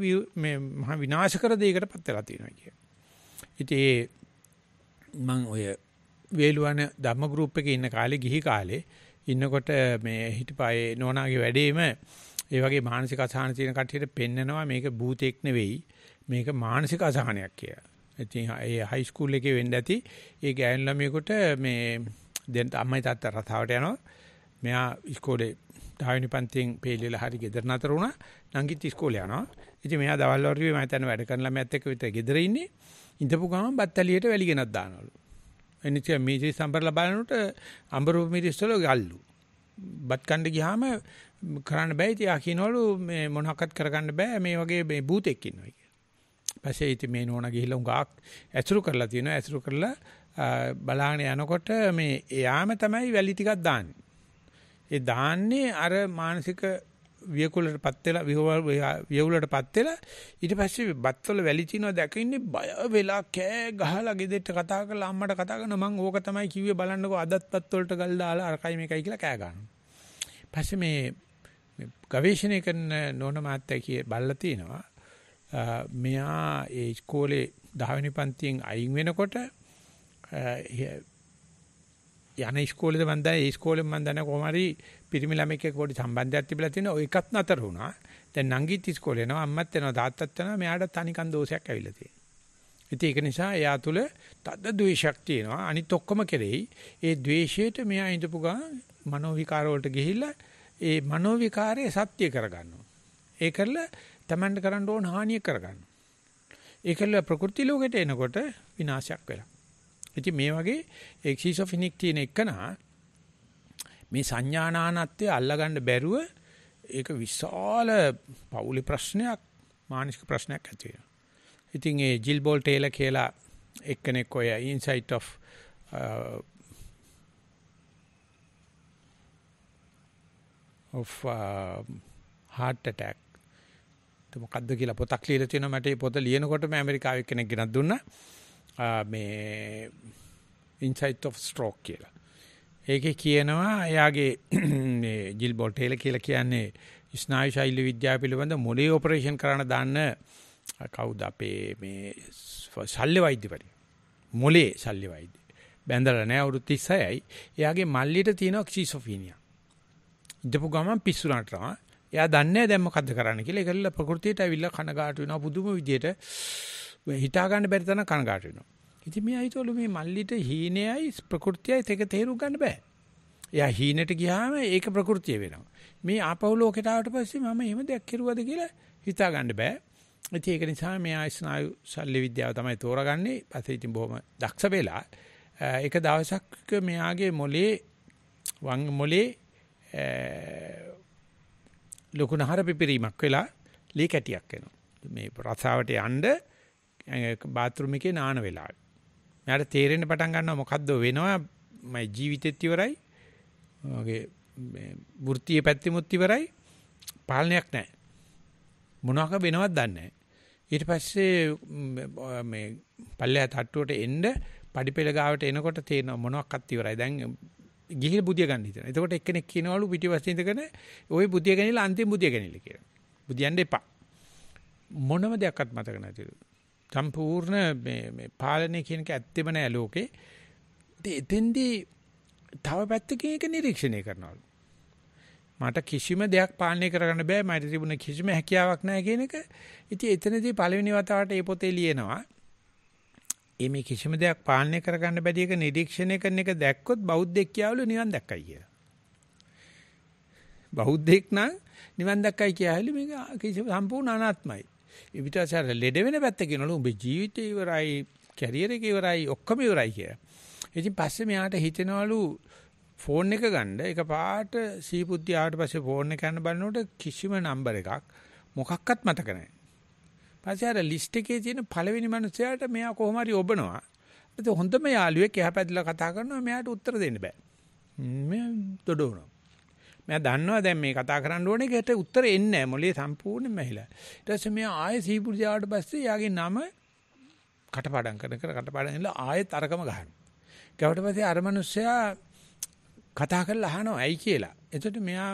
මේ මහා විනාශ කර දෙයකට පත් වෙලා තියෙනවා කිය. ඉතින් මං ඔය වේලුවන ධම්ම ගෲප් එකේ ඉන්න කාලේ ගිහි කාලේ ඉන්නකොට මේ හිටපායේ නෝනාගේ වැඩේම ඒ වගේ මානසික අසහන තියෙන කට්ටියට පෙන්නනවා මේක භූතයක් නෙවෙයි මේක මානසික අසහනයක් කියලා. ඉතින් ඒ හයි ස්කූල් එකේ වෙන්න ඇති ඒ ගෑනු ළමයෙකුට මේ දැන් අම්මයි තාත්තා රස්සාවට යනවා. මෙයා ඉස්කෝලේ 10වෙනි පන්තියෙන් ෆේල් වෙලා හරි ගෙදර නතර වුණා. නංගිත් ඉස්කෝලේ යනවා. ඉතින් මෙයා දවල් වරුවේ මම හිතන්නේ වැඩ කරන ළමයත් එක්ක විතර ගෙදර ඉන්නේ. ඉඳපු ගමන් බත්තලියට වැලි ගෙනත් දානවලු. එනිසා මේජි සම්බරලා බලනකොට අඹරූප මිරිස්සලෝ ගල්ලු. බත් කන්න ගියාම කරන්න බෑ ඉතියා කියනවලු මේ මොනහක්වත් කරගන්න බෑ මේ වගේ මේ භූතෙක් ඉන්නවා කියලා. පස්සේ ඉතින් මේ නෝනා ගිහිල්ලා උඟාක් ඇසුරු කරලා තියෙනවා ඇසුරු කරලා බලාගෙන යනකොට මේ එයාම තමයි වැලි ටිකක් දාන්නේ. ඒ දාන්නේ අර මානසික වියකුලටපත් වෙලා වියවුලටපත් වෙලා ඊට පස්සේ බත්වල වැලි තිනවා දැකින්නේ බය වෙලා කෑ ගහලා ගෙදෙට්ට කතා කරලා අම්මට කතා කරන මං ඕක තමයි කිව්වේ බලන්නකෝ අදත් බත්වලට ගල් දාලා අරකයි මේකයි කියලා කෑ ගන්නවා. පස්සේ මේ ගවේෂණය කරන නෝන මාත්‍යා කිය බල්ලා තිනවා මෙයා ඒ ඉස්කෝලේ 10 වෙනි පන්තියෙන් අයින් වෙනකොට යන ඉස්කෝලේද මම දැන් ඒ ඉස්කෝලේ මම දැන් කොහොම හරි පිරිමි ළමෙක් එක්ක පොඩි සම්බන්ධයක් තිබිලා තියෙනවා. ඒකත් නතර වුණා. දැන් නංගිත් ඉස්කෝලේ යනවා, අම්මත් යනවා, තාත්තත් යනවා. මෙයාට තනිකන් දෝෂයක් ඇවිල්ලා තියෙනවා. ඉතින් ඒක නිසා එයා තුල තද ද්වේෂයක් තියෙනවා. අනිත් ඔක්කොම කෙරෙයි. ඒ ද්වේෂයට මෙයා ඉඳපු ගා මනෝ විකාර වලට ගිහිල්ලා ඒ මනෝ විකාරය සත්‍ය කරගන්නවා. ඒ කරලා තමන්ට කරන්න ඕන හානිය කරගන්නවා. ඒ කරලා ප්‍රകൃති ලෝකයට එනකොට විනාශයක් වෙලා ඉතින් මේ වගේ එක්සිසොෆිනික් තියෙන එකනා මේ සංඥානානත්වය අල්ලගන්න බැරුව ඒක විශාල පෞලි ප්‍රශ්නයක් මානසික ප්‍රශ්නයක් ඇති වෙනවා. ඉතින් ඒ ජිල් බෝල් ටේලර් කියලා එක්කෙනෙක් ඔය insight of uh, of uh, heart attack මොකද්ද කියලා පොතක් ලියලා තියෙනවා මට මේ පොත ලියනකොටම ඇමරිකාවේ කෙනෙක් ගෙනත් දුන්නා මේ Insight of Stroke කියලා. ඒකේ කියනවා එයාගේ මේ ජිල් බොල්ටේල කියලා කියන්නේ ස්නායු ශෛල්‍ය විද්‍යාව පිළිබඳ මොලේ ඔපරේෂන් කරන්න දාන්න කවුද අපේ මේ ශල්්‍ය වෛද්‍යවරයා. මොලේ ශල්්‍ය වෛද්‍ය. බැඳලා නැහැ අවුරුදු 36යි. එයාගේ මල්ලියට තියෙනවා ක්ෂිසොෆීනියා. ඉඳපු ගමන් පිස්සුනට තමයි. එයා දන්නේ නැහැ දැන් මොකද්ද කරන්න කියලා. ඒකල්ල ප්‍රകൃතියට ඇවිල්ලා කනගාටු වෙනවා පුදුම විදියට. හිතා ගන්න බැරි තරම් කනගාට වෙනවා. ඉතින් මෙයා හිතවලු මේ මල්ලිට හීනයයි ප්‍රകൃතියයි දෙක තේරුම් ගන්න බෑ. එයා හීනට ගියාම ඒක ප්‍රകൃතිය වෙනවා. මේ ආපහු ලෝකයට ආවට පස්සේ මම එහෙම දෙයක් කෙරුවද කියලා හිතා ගන්න බෑ. ඉතින් ඒක නිසා මෙයා ස්නායු ශල්‍ය විද්‍යාව තමයි තෝරාගන්නේ. පස්සේ ඉතින් බොහොම දක්ෂ වෙලා ඒක දවසක් මෙයාගේ මොලේ වංග මොලේ ලොකු නහර පිපිරීමක් වෙලා ලී කැටියක් එනවා. මේ රසාවට යන්න බාත් รู ම් එකේ නාන වෙලාවේ. මෙයාට තේරෙන්න පටන් ගන්නවා මොකද්ද වෙනවා මගේ ජීවිතෙත් ඉවරයි. මගේ මේ වෘත්තිය පැත්තෙමුත් ඉවරයි. පාලනයක් නැහැ. මොනවාක වෙනවද දන්නේ නැහැ. ඊට පස්සේ මේ පල්ලෙහා තට්ටුවට එන්න පඩිපෙළ ගාවට එනකොට තේරෙනවා මොනවාක්වත් ඉවරයි. දැන් ගිහිල් බුදිය ගන්න හිතන. එතකොට එක්කෙනෙක් කියනවලු පිටිපස්සේ ඉඳගෙන ওই බුදිය ගනිලා අන්තිම බුදිය ගනිලා කියලා. බුදියන්න එපා. මොනම දෙයක්වත් මතක නැතිලු. සම්පූර්ණ මේ මේ පාලනය කියන එක ඇත්තෙම නෑ ලෝකේ. එතෙන්දී තව පැත්තකින් ඒක නිරීක්ෂණය කරනවලු. මට කිසිම දෙයක් පාලනය කරගන්න බෑ මට තිබුණ කිසිම හැකියාවක් නෑ කියන එක. ඉතින් එතනදී පළවෙනි වතාවට ඒ පොතේ ලියනවා. මේ කිසිම දෙයක් පාලනය කරගන්න බැරි එක නිරීක්ෂණය කරන එක දැක්කොත් බෞද්ධෙක් කියවලු නිවන් දැක්කයි කියලා. බෞද්ධෙක් නම් නිවන් දැක්කයි කියලාලු මේක කිසිම සම්පූර්ණ අනාත්මයි. විවිධාචාර ලෙඩ වෙන පැත්ත කියනවලු උඹේ ජීවිතේ ඉවරයි, කැරියර් එක ඉවරයි, ඔක්කොම ඉවරයි කියලා. ඉතින් පස්සේ මෙයාට හිතෙනවලු ෆෝන් එක ගන්න එකපාරට සීපුත්ති ආවට පස්සේ ෆෝන් එක ගන්න බලනකොට කිසිම නම්බර් එකක් මොකක්වත් මතක නැහැ. පස්සේ අර ලිස්ට් එකේ තියෙන පළවෙනි මනුස්සයාට මෙයා කොහොම හරි ඔබනවා. ඒත් හොඳම යාළුවෙක් එහා පැදලා කතා කරනවා මෙයාට උත්තර දෙන්න බෑ. මේ දොඩවනවා. මම දන්නවා දැන් මේ කතා කරන්න ඕනේ ඒකට උත්තර එන්නේ නැහැ. මොලේ සම්පූර්ණයෙන්ම ඇහිලා. ඊට පස්සේ මම ආයෙ සීපුරු දාවට පස්සේ යාගේ නම කටපාඩම් කරන කර කටපාඩම් ඉල්ල ආයෙත් අරකම ගහනවා. ගවට පස්සේ අර මිනිස්සයා කතා කරලා අහනවා ඇයි කියලා. එතකොට මෙයා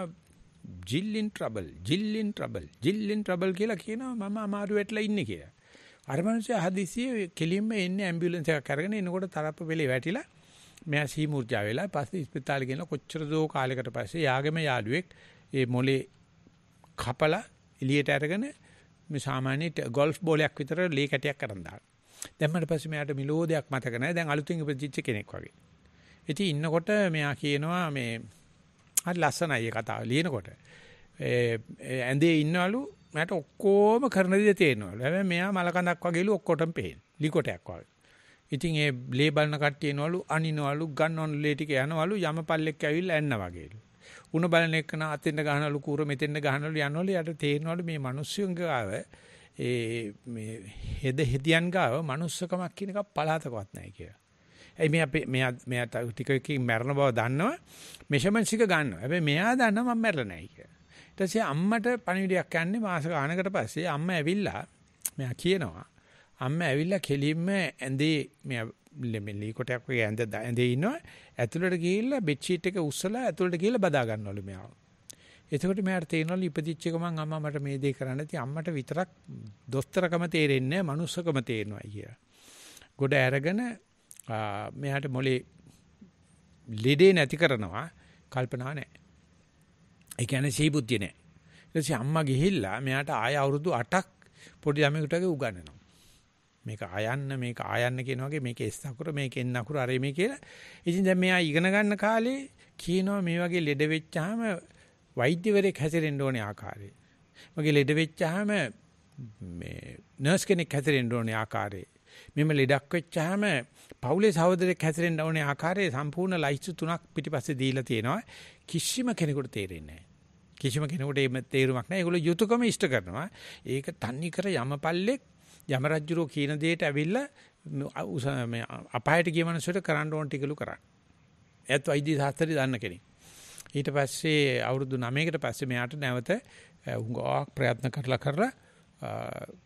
Gillian trouble Gillian trouble Gillian trouble කියලා කියනවා මම අමාරු වෙట్లా ඉන්නේ කියලා. අර මිනිස්සයා හදිසියෙ කෙලින්ම එන්නේ ඇම්බියුලන්ස් එකක් අරගෙන එනකොට තරප්ප වෙලේ වැටිලා මෙයා සීමුර්ජා වෙලා පස්සේ ඉස්පිතාලේ ගිහින් කොච්චර දෝ කාලයකට පස්සේ යාගෙම යාළුවෙක් ඒ මොලේ කපලා එළියට අරගෙන මේ සාමාන්‍ය ගෝල්ෆ් බෝලයක් විතර ලේ කැටයක් අරන් දාන. දැන් මට පස්සේ මෙයාට මිලෝදයක් මතක නැහැ. දැන් අලුතින් ඉපදිච්ච කෙනෙක් වගේ. ඉතින් ඉන්නකොට මෙයා කියනවා මේ හරි ලස්සනයි ඒ කතාව ලියනකොට. ඇඳේ ඉන්නවලු මට ඔක්කොම කරන දේ තේරෙනවලු. හැබැයි මෙයා මලකඳක් වගේලු ඔක්කොටම පේන. ලිකොටයක් වගේ. ඉතින් ඒ ලේ බලන කට්ටිය එනවලු අනිනවලු ගන්නවලු ලේ ටික යනවලු යමපල්ලෙක් ඇවිල්ලා ඇන්න වගේලු. උණ බලන එකන අතෙන්ද ගහනවලු කූර මෙතෙන්ද ගහනවලු යනවලු යට තේරෙනවලු මේ මිනිස්සුන්ගාව ඒ මේ හෙද හෙදියන් ගාව මනුස්සකමක් කියන එක පලාතකවත් නැහැ කියලා. ඇයි මේ අපේ මෙයා මෙයා ටිකකින් මැරෙන බව දන්නවා. මෙෂර්මන්ට්ස් එක ගන්නවා. හැබැයි මෙයා දන්නවා මම මැරෙලා නැහැ කියලා. ඊට පස්සේ අම්මට පණිවිඩයක් යන්නේ මාස ගානකට පස්සේ අම්මා ඇවිල්ලා මෙයා කියනවා අම්මා ඇවිල්ලා කෙලින්ම ඇඳේ මේ ලී කොටයක් වගේ ඇඳ ඇඳේ ඉන්නවා. ඇතුළට ගිහිල්ලා බෙඩ්ෂීට් එක උස්සලා ඇතුළට ගිහිල්ලා බදා ගන්නවලු මෙයා. එතකොට මෙයාට තේරෙනවලු ඉපදිච්ච එක මං අම්මා මට මේ දේ කරන්න තිය අම්මට විතරක් දොස්තරකම තේරෙන්නේ නැහැ මනුස්සකම තේරෙනවා කියලා. ගොඩ ඇරගෙන මෙයාට මොලේ ලෙඩේ නැති කරනවා කල්පනා නැහැ. ඒ කියන්නේ සීබුද්ධිය නැහැ. ඊට පස්සේ අම්මා ගිහිල්ලා මෙයාට ආය අවුරුදු 8ක් පොඩි ළමයෙකුට උගන්වනවා. මේක ආයන්න මේක ආයන්න කියන වගේ මේක එස් අකුර මේක එන් අකුර අර මේ කියලා. ඉතින් දැන් මෙයා ඉගෙන ගන්න කාලේ කියනවා මේ වගේ ලෙඩ වෙච්චාම වෛද්‍යවරයෙක් හැසිරෙන්න ඕනේ ආකාරය. මගේ ලෙඩ වෙච්චාම මේ නර්ස් කෙනෙක් හැසිරෙන්න ඕනේ ආකාරය. මෙම ලෙඩක් වෙච්චාම පවුලේ සහෝදරයෙක් හැසිරෙන්න ඕනේ ආකාරයේ සම්පූර්ණ ලයිස්තු තුනක් පිටිපස්සේ දීලා තියෙනවා. කිසිම කෙනෙකුට තේරෙන්නේ නැහැ. කිසිම කෙනෙකුට මේ තේරුමක් නැහැ. ඒගොල්ලෝ යුතුයකම ඉෂ්ට කරනවා. ඒක තන්නේ කර යමපල්ලෙක් යම රජුරෝ කියන දෙයට ඇවිල්ලා මේ අපායට ගිය මනුස්සයට කරන්න ඕන ටිකලු කරන්න. එයත් වෛද්‍ය සාස්ත්‍රය දන්න කෙනෙක්. ඊට පස්සේ අවුරුදු 9කට පස්සේ මෙයාට නැවත හුඟක් ප්‍රයත්න කරලා කරලා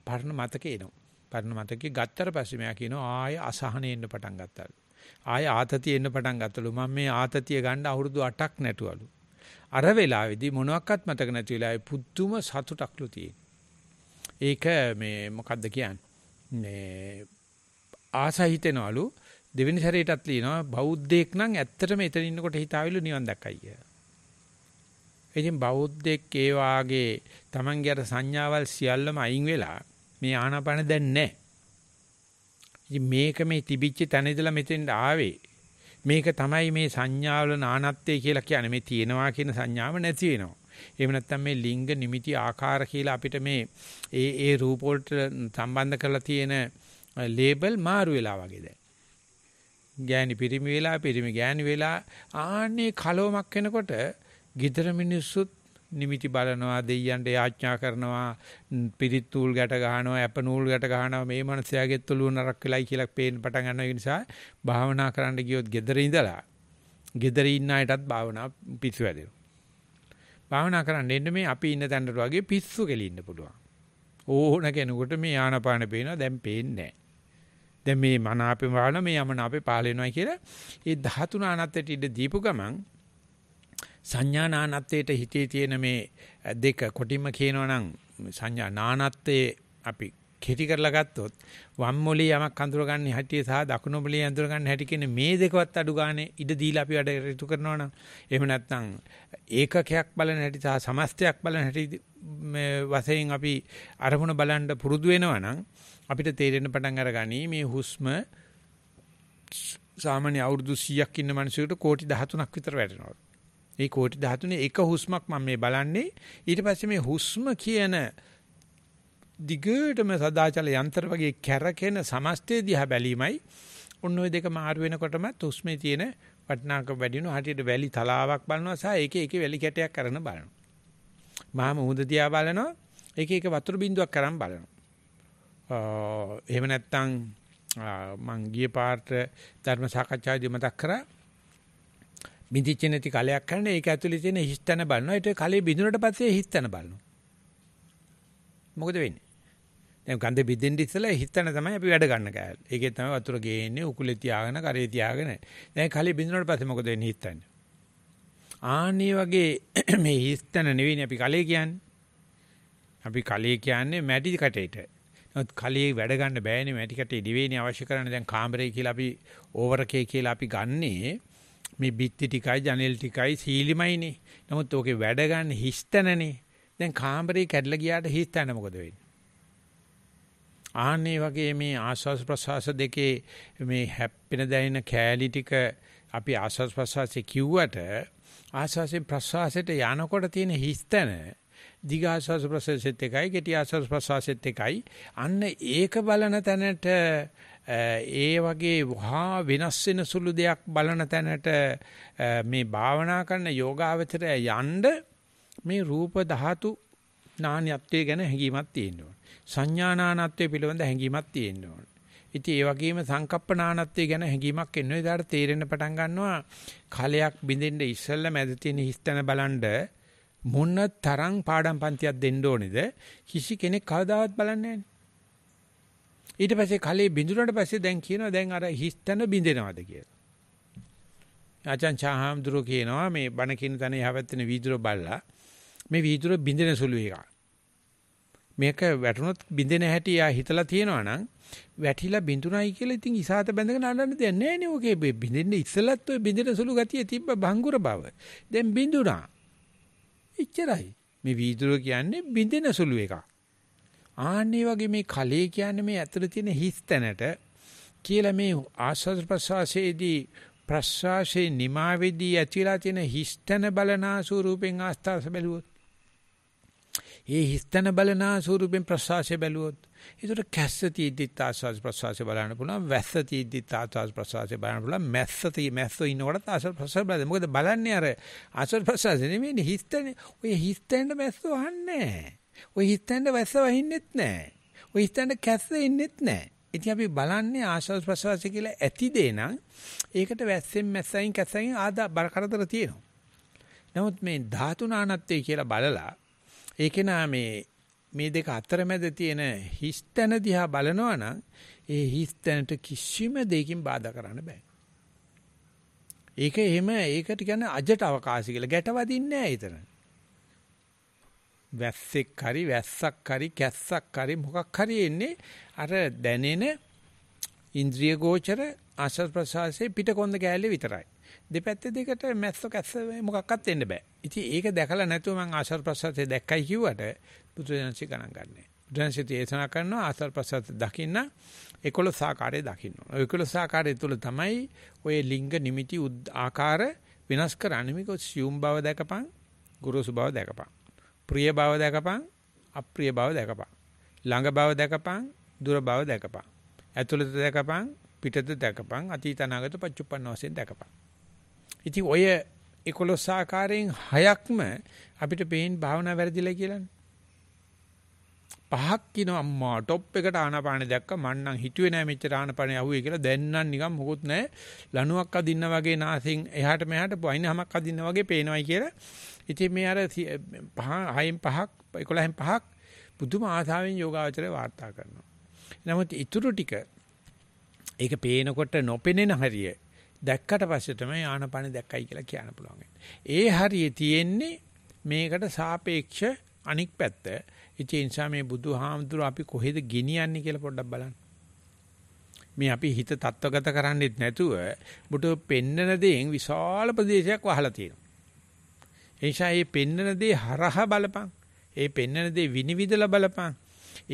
පරණ මතකේ එනවා. පරණ මතකේ ගත්තට පස්සේ මෙයා කියනවා ආය අසහනෙ එන්න පටන් ගත්තලු. ආය ආතතිය එන්න පටන් ගත්තලු. මම මේ ආතතිය ගන්න අවුරුදු 8ක් නැටුවලු. අර වෙලාවේදී මොනවත් මතක නැති වෙලාවේ පුදුම සතුටක්ලු තියෙනවා. ඒක මේ මොකද්ද කියන්නේ මේ ආසයි හිතෙනවලු දෙවෙනි සැරේටත් ලියනවා බෞද්ධයෙක් නම් ඇත්තටම එතන ඉන්නකොට හිතාවිලු නිවන් දැක්කයි කියලා. ඉතින් බෞද්ධෙක් ඒ වාගේ Tamange අර සංඥාවල් සියල්ලම අයින් වෙලා මේ ආනාපාන දැන් නැහැ. ඉතින් මේක මේ තිබිච්ච තැන ඉඳලා මෙතෙන්ට ආවේ. මේක තමයි මේ සංඥාවල නානත්තේ කියලා කියන්නේ මේ තියෙනවා කියන සංඥාව නැති වෙනවා. එහෙම නැත්නම් මේ ලිංග නිමිති ආකාර කියලා අපිට මේ ඒ ඒ රූප සම්බන්ධ කරලා තියෙන ලේබල් මාරු වෙලා වගේ දැන්. ගෑණි පිරිමි වෙලා පිරිමි ගෑණි වෙලා ආන්නේ කලවමක් වෙනකොට gedara මිනිස්සුත් නිමිති බලනවා දෙයියන්ට යාඥා කරනවා පිරිත් නූල් ගැට ගන්නවා අප නූල් ගැට ගන්නවා මේ මනසයාගේ තුළු නරක වෙලයි කියලා පේන්න පටන් ගන්නවා ඒ නිසා භාවනා කරන්න ගියොත් gedara ඉඳලා gedara ඉන්න අයටත් භාවනා පිස්සු වැදෙනවා භාවනා කරන්න එන්න මේ අපි ඉන්න තැනට වගේ පිස්සු කෙලින්න පුළුවන්. ඕන කෙනෙකුට මේ ආනපාන පේනවා දැන් පේන්නේ දැන් මේ මන අපේ වහන මේ යමන අපේ පාල වෙනවා කියලා ඒ ධාතුන අනත්තයට ඉඳ දීපු ගමන් සංඥා නානත්තයට හිතේ තියෙන මේ දෙක කොටිම කියනවනම් සංඥා නානත්තේ අපි කෙටි කරලා ගත්තොත් වම් මොලේ යමක් අඳුරගන්න හැටි සහ දකුණු මොලේ අඳුරගන්න හැටි කියන මේ දෙකවත් අඩු ගානේ ඉඩ දීලා අපි වැඩ ඍතු කරනවා නම් එහෙම නැත්නම් ඒකකයක් බලන හැටි සහ සමස්තයක් බලන හැටි මේ වශයෙන් අපි අරමුණ බලන්න පුරුදු වෙනවා නම් අපිට තේරෙන්න පටන් අරගනි මේ හුස්ම සාමාන්‍ය අවුරුදු 100ක් ඉන්න මිනිසෙකුට කෝටි 13ක් විතර වැටෙනවා. මේ කෝටි 13 එක හුස්මක් මම මේ බලන්නේ ඊට පස්සේ මේ හුස්ම කියන දිගටම සදාචල යන්ත්‍ර වගේ කැරකෙන සමස්තය දිහා බැලීමයි ඔන්න ඔය දෙක මාරු වෙනකොටම තුස්මේ තියෙන වටිනාකම වැඩි වෙනවා හරියට වැලි තලාවක් බලනවා සහ ඒකේ ඒකේ වැලි කැටයක් කරන බලනවා මහා මුහුද දිහා බලනවා ඒක ඒක වතුර බින්දුවක් කරන් බලනවා එහෙම නැත්නම් මං ගිය පාරට ධර්ම සාකච්ඡාදී මතක් කරා බින්දිච්ච නැති කලයක් කරන ඒක ඇතුලේ තියෙන හිස්තන බලනවා ඒක කලේ බින්දුනට පස්සේ හිස්තන බලනවා මොකද වෙන්නේ දැන් ගඳ බින්දෙන් ඉස්සලා හිතන තමයි අපි වැඩ ගන්න කෑල්ල. ඒකේ තමයි වතුර ගේන්නේ උකුලේ තියාගෙන කරේ තියාගෙන. දැන් කලේ බින්දුනට පස්සේ මොකද වෙන්නේ හිතන්නේ? ආන්නේ වගේ මේ හිතන නෙවෙයිනේ අපි කලේ කියන්නේ. අපි කලේ කියන්නේ මැටි කටේට. නමුත් කලේ වැඩ ගන්න බෑනේ මැටි කටේ දිවේනේ අවශ්‍ය කරන්නේ දැන් කාමරේ කියලා අපි ඕවරකේ කියලා අපි ගන්නේ. මේ බිත්ති ටිකයි ජනෙල් ටිකයි සීලිමයිනේ. නමුත් ඕකේ වැඩ ගන්න හිස්තනනේ. දැන් කාමරේ කැඩලා ගියාට හිස්තන මොකද වෙන්නේ? ආන්නේ වගේ මේ ආස්වාස් ප්‍රසවාස දෙකේ මේ හැප්පෙන දැනෙන කෑලි ටික අපි ආස්වාස් ප්‍රසවාසයේ කිව්වට ආස්වාසෙන් ප්‍රසවාසයට යනකොට තියෙන හිස්තන දිග ආස්වාස් ප්‍රසවාසෙත් එකයි කෙටි ආස්වාස් ප්‍රසවාසෙත් එකයි අන්න ඒක බලන තැනට ඒ වගේ වහා වෙනස් වෙන සුළු දෙයක් බලන තැනට මේ භාවනා කරන යෝගාවචරය යන්න මේ රූප ධාතු නානත්වයේ ගැන හැඟීමක් තියෙනවා. සංඥානානත්වය පිළිබඳ හැඟීමක් තියෙන්න ඕනේ. ඉතින් ඒ වගේම සංකප්පනානත්වය ගැන හැඟීමක් එන්න ඕනේ. ඒකට තේරෙන්න පටන් ගන්නවා කලයක් බින්දෙන්න ඉස්සෙල්ල මැද තියෙන හිස්තන බලන්ඩ මොන තරම් පාඩම් පන්තියක් දෙන්න ඕනේද කිසි කෙනෙක් කවදාවත් බලන්නේ ඊට පස්සේ කලේ බිඳුනට පස්සේ දැන් කියනවා දැන් අර හිස්තන බින්දෙනවද කියලා. ආචාන් චාහම්දුර කියනවා මේ බණ කියන තැන යහපැත්තේ වීදුර බල්ලා මේ වීදුර බින්දෙන සුළු එකක්. මේක වැටුනොත් බින්දෙන හැටි යා හිතලා තියෙනවා නම් වැටිලා බින්දුනයි කියලා ඉතින් ඉසాత බැඳගෙන අඬන්න දෙයක් නැහැ නේ ඔකේ බින්දෙන්නේ ඉස්සලත් ඔය බින්දෙන සුළු ගතිය තිබ්බ භංගුර බව දැන් බින්දුනා ඉච්චරයි මේ වීදුර කියන්නේ බින්දෙන සුළු එකක් ආන්නේ වගේ මේ කලේ කියන්නේ මේ ඇතුළේ තියෙන හිස් තැනට කියලා මේ ආස්වාද ප්‍රසවාසයේදී ප්‍රසවාසයේ නිමාවේදී ඇතිලා තියෙන හිස්තන බලනා ස්වරූපෙන් ආස්ථාස බැලුවොත් ඒ හිස්තන බලනා ස්වරූපෙන් ප්‍රසවාසය බැලුවොත් ඒතර කැස්ස තීද්දිත් ආස්වාස් ප්‍රසවාසය බලන්න පුළුවන් වැස්ස තීද්දිත් ආස්වාස් ප්‍රසවාසය බලන්න පුළුවන් මැස්ස තී මැස්ස ඉන්නකොට ආස්වාස් ප්‍රසවාසය බලන්න මොකද බලන්නේ අර ආස්වාස් ප්‍රසවාසය නෙමෙයි හිස්තනේ ඔය හිස්තෙන්ද මැස්ස වහන්නේ ඔය හිස්තෙන්ද වැස්ස වහින්නෙත් නැහැ ඔය හිස්තෙන්ද කැස්ස ඉන්නෙත් නැහැ ඉතින් අපි බලන්නේ ආස්වාස් ප්‍රසවාසය කියලා ඇති දේ නම් ඒකට වැස්සෙන් මැස්සෙන් කැස්සෙන් ආදා බර කරදර තියෙනවා නමුත් මේ ධාතු නානත්වය කියලා බලලා ඒකේ නාමේ මේ දෙක අතරමැද තියෙන හිස්තැන දිහා බලනවා නම් ඒ හිස්තැනට කිසිම දෙයකින් බාධා කරන්න බෑ. ඒක එහෙම ඒකට කියන්නේ අජට අවකාශය කියලා ගැටවදින්නේ නෑ ඊතන. වැස්සෙක් හරි වැස්සක් හරි කැස්සක් හරි මොකක් හරි එන්නේ අර දැනෙන ඉන්ද්‍රිය ගෝචර ආශස් ප්‍රසාසයේ පිටකොන්ද කෑල්ල විතරයි. දෙපැත්ත දෙකට මැස්සෝ කැස්ස මොකක්වත් වෙන්න බෑ. ඉතින් ඒක දැකලා නැතුව මම ආශර් ප්‍රසද්දේ දැක්කයි කිව්වට බුදුරජාණන්සේ ගණන් ගන්නෑ. බුදුරජාණන්සේ දේශනා කරනවා ආශර් ප්‍රසද්ද දකින්න 11 ආකාරයේ දකින්න. ඔය 11 ආකාරය තුල තමයි ඔය ලිංග නිමිති ආකාර විනාශ කරන්නේ මේක සියුම් බව දැකපන්, ගුරුසු බව දැකපන්. ප්‍රිය බව දැකපන්, අප්‍රිය බව දැකපන්. ළඟ බව දැකපන්, දුර බව දැකපන්. ඇතුළත දැකපන්, පිටත දැකපන්, අතීත අනාගත පච්චුප්පන්න වශයෙන් දැකපන්. ඉතින් ඔය 11 ආකාරයෙන් හයක්ම අපිට පේන භාවනා වැරදිලා කියලානේ. පහක් කියන අම්මා টොප් එකට ආනාපානෙ දැක්ක මං නම් හිතුවේ නෑ මෙච්චර ආනාපානෙ අහුවේ කියලා දැන් නම් නිකන් මොකුත් නෑ ලණුවක් අදින්න වගේ නාසෙන් එහාට මෙහාට වයින්හමක් අදින්න වගේ පේනවයි කියලා ඉතින් මේ අර පහ හයෙන් පහක් 11න් පහක් පුදුම ආසාවෙන් යෝගාචරය වාර්තා කරනවා නමුත් ඊටු ටික ඒක පේනකොට නොපෙනෙන හරිය දැක්කට පස්සේ තමයි ආනපන දැක්කයි කියලා කියන්න පුළුවන්. ඒ හරියේ තියෙන්නේ මේකට සාපේක්ෂ අනික් පැත්ත. ඒ නිසා මේ බුදුහාමුදුර අපි කොහෙද ගෙනියන්නේ කියලා පොඩ්ඩක් බලන්න. මේ අපි හිත තත්වගත කරන්නේත් නැතුව බුදු පෙන්නන දේෙන් විශාල ප්‍රදේශයක් වහලා තියෙනවා. ඒ නිසා මේ පෙන්නන දේ හරහා බලපං. ඒ පෙන්නන දේ විනිවිදලා බලපං.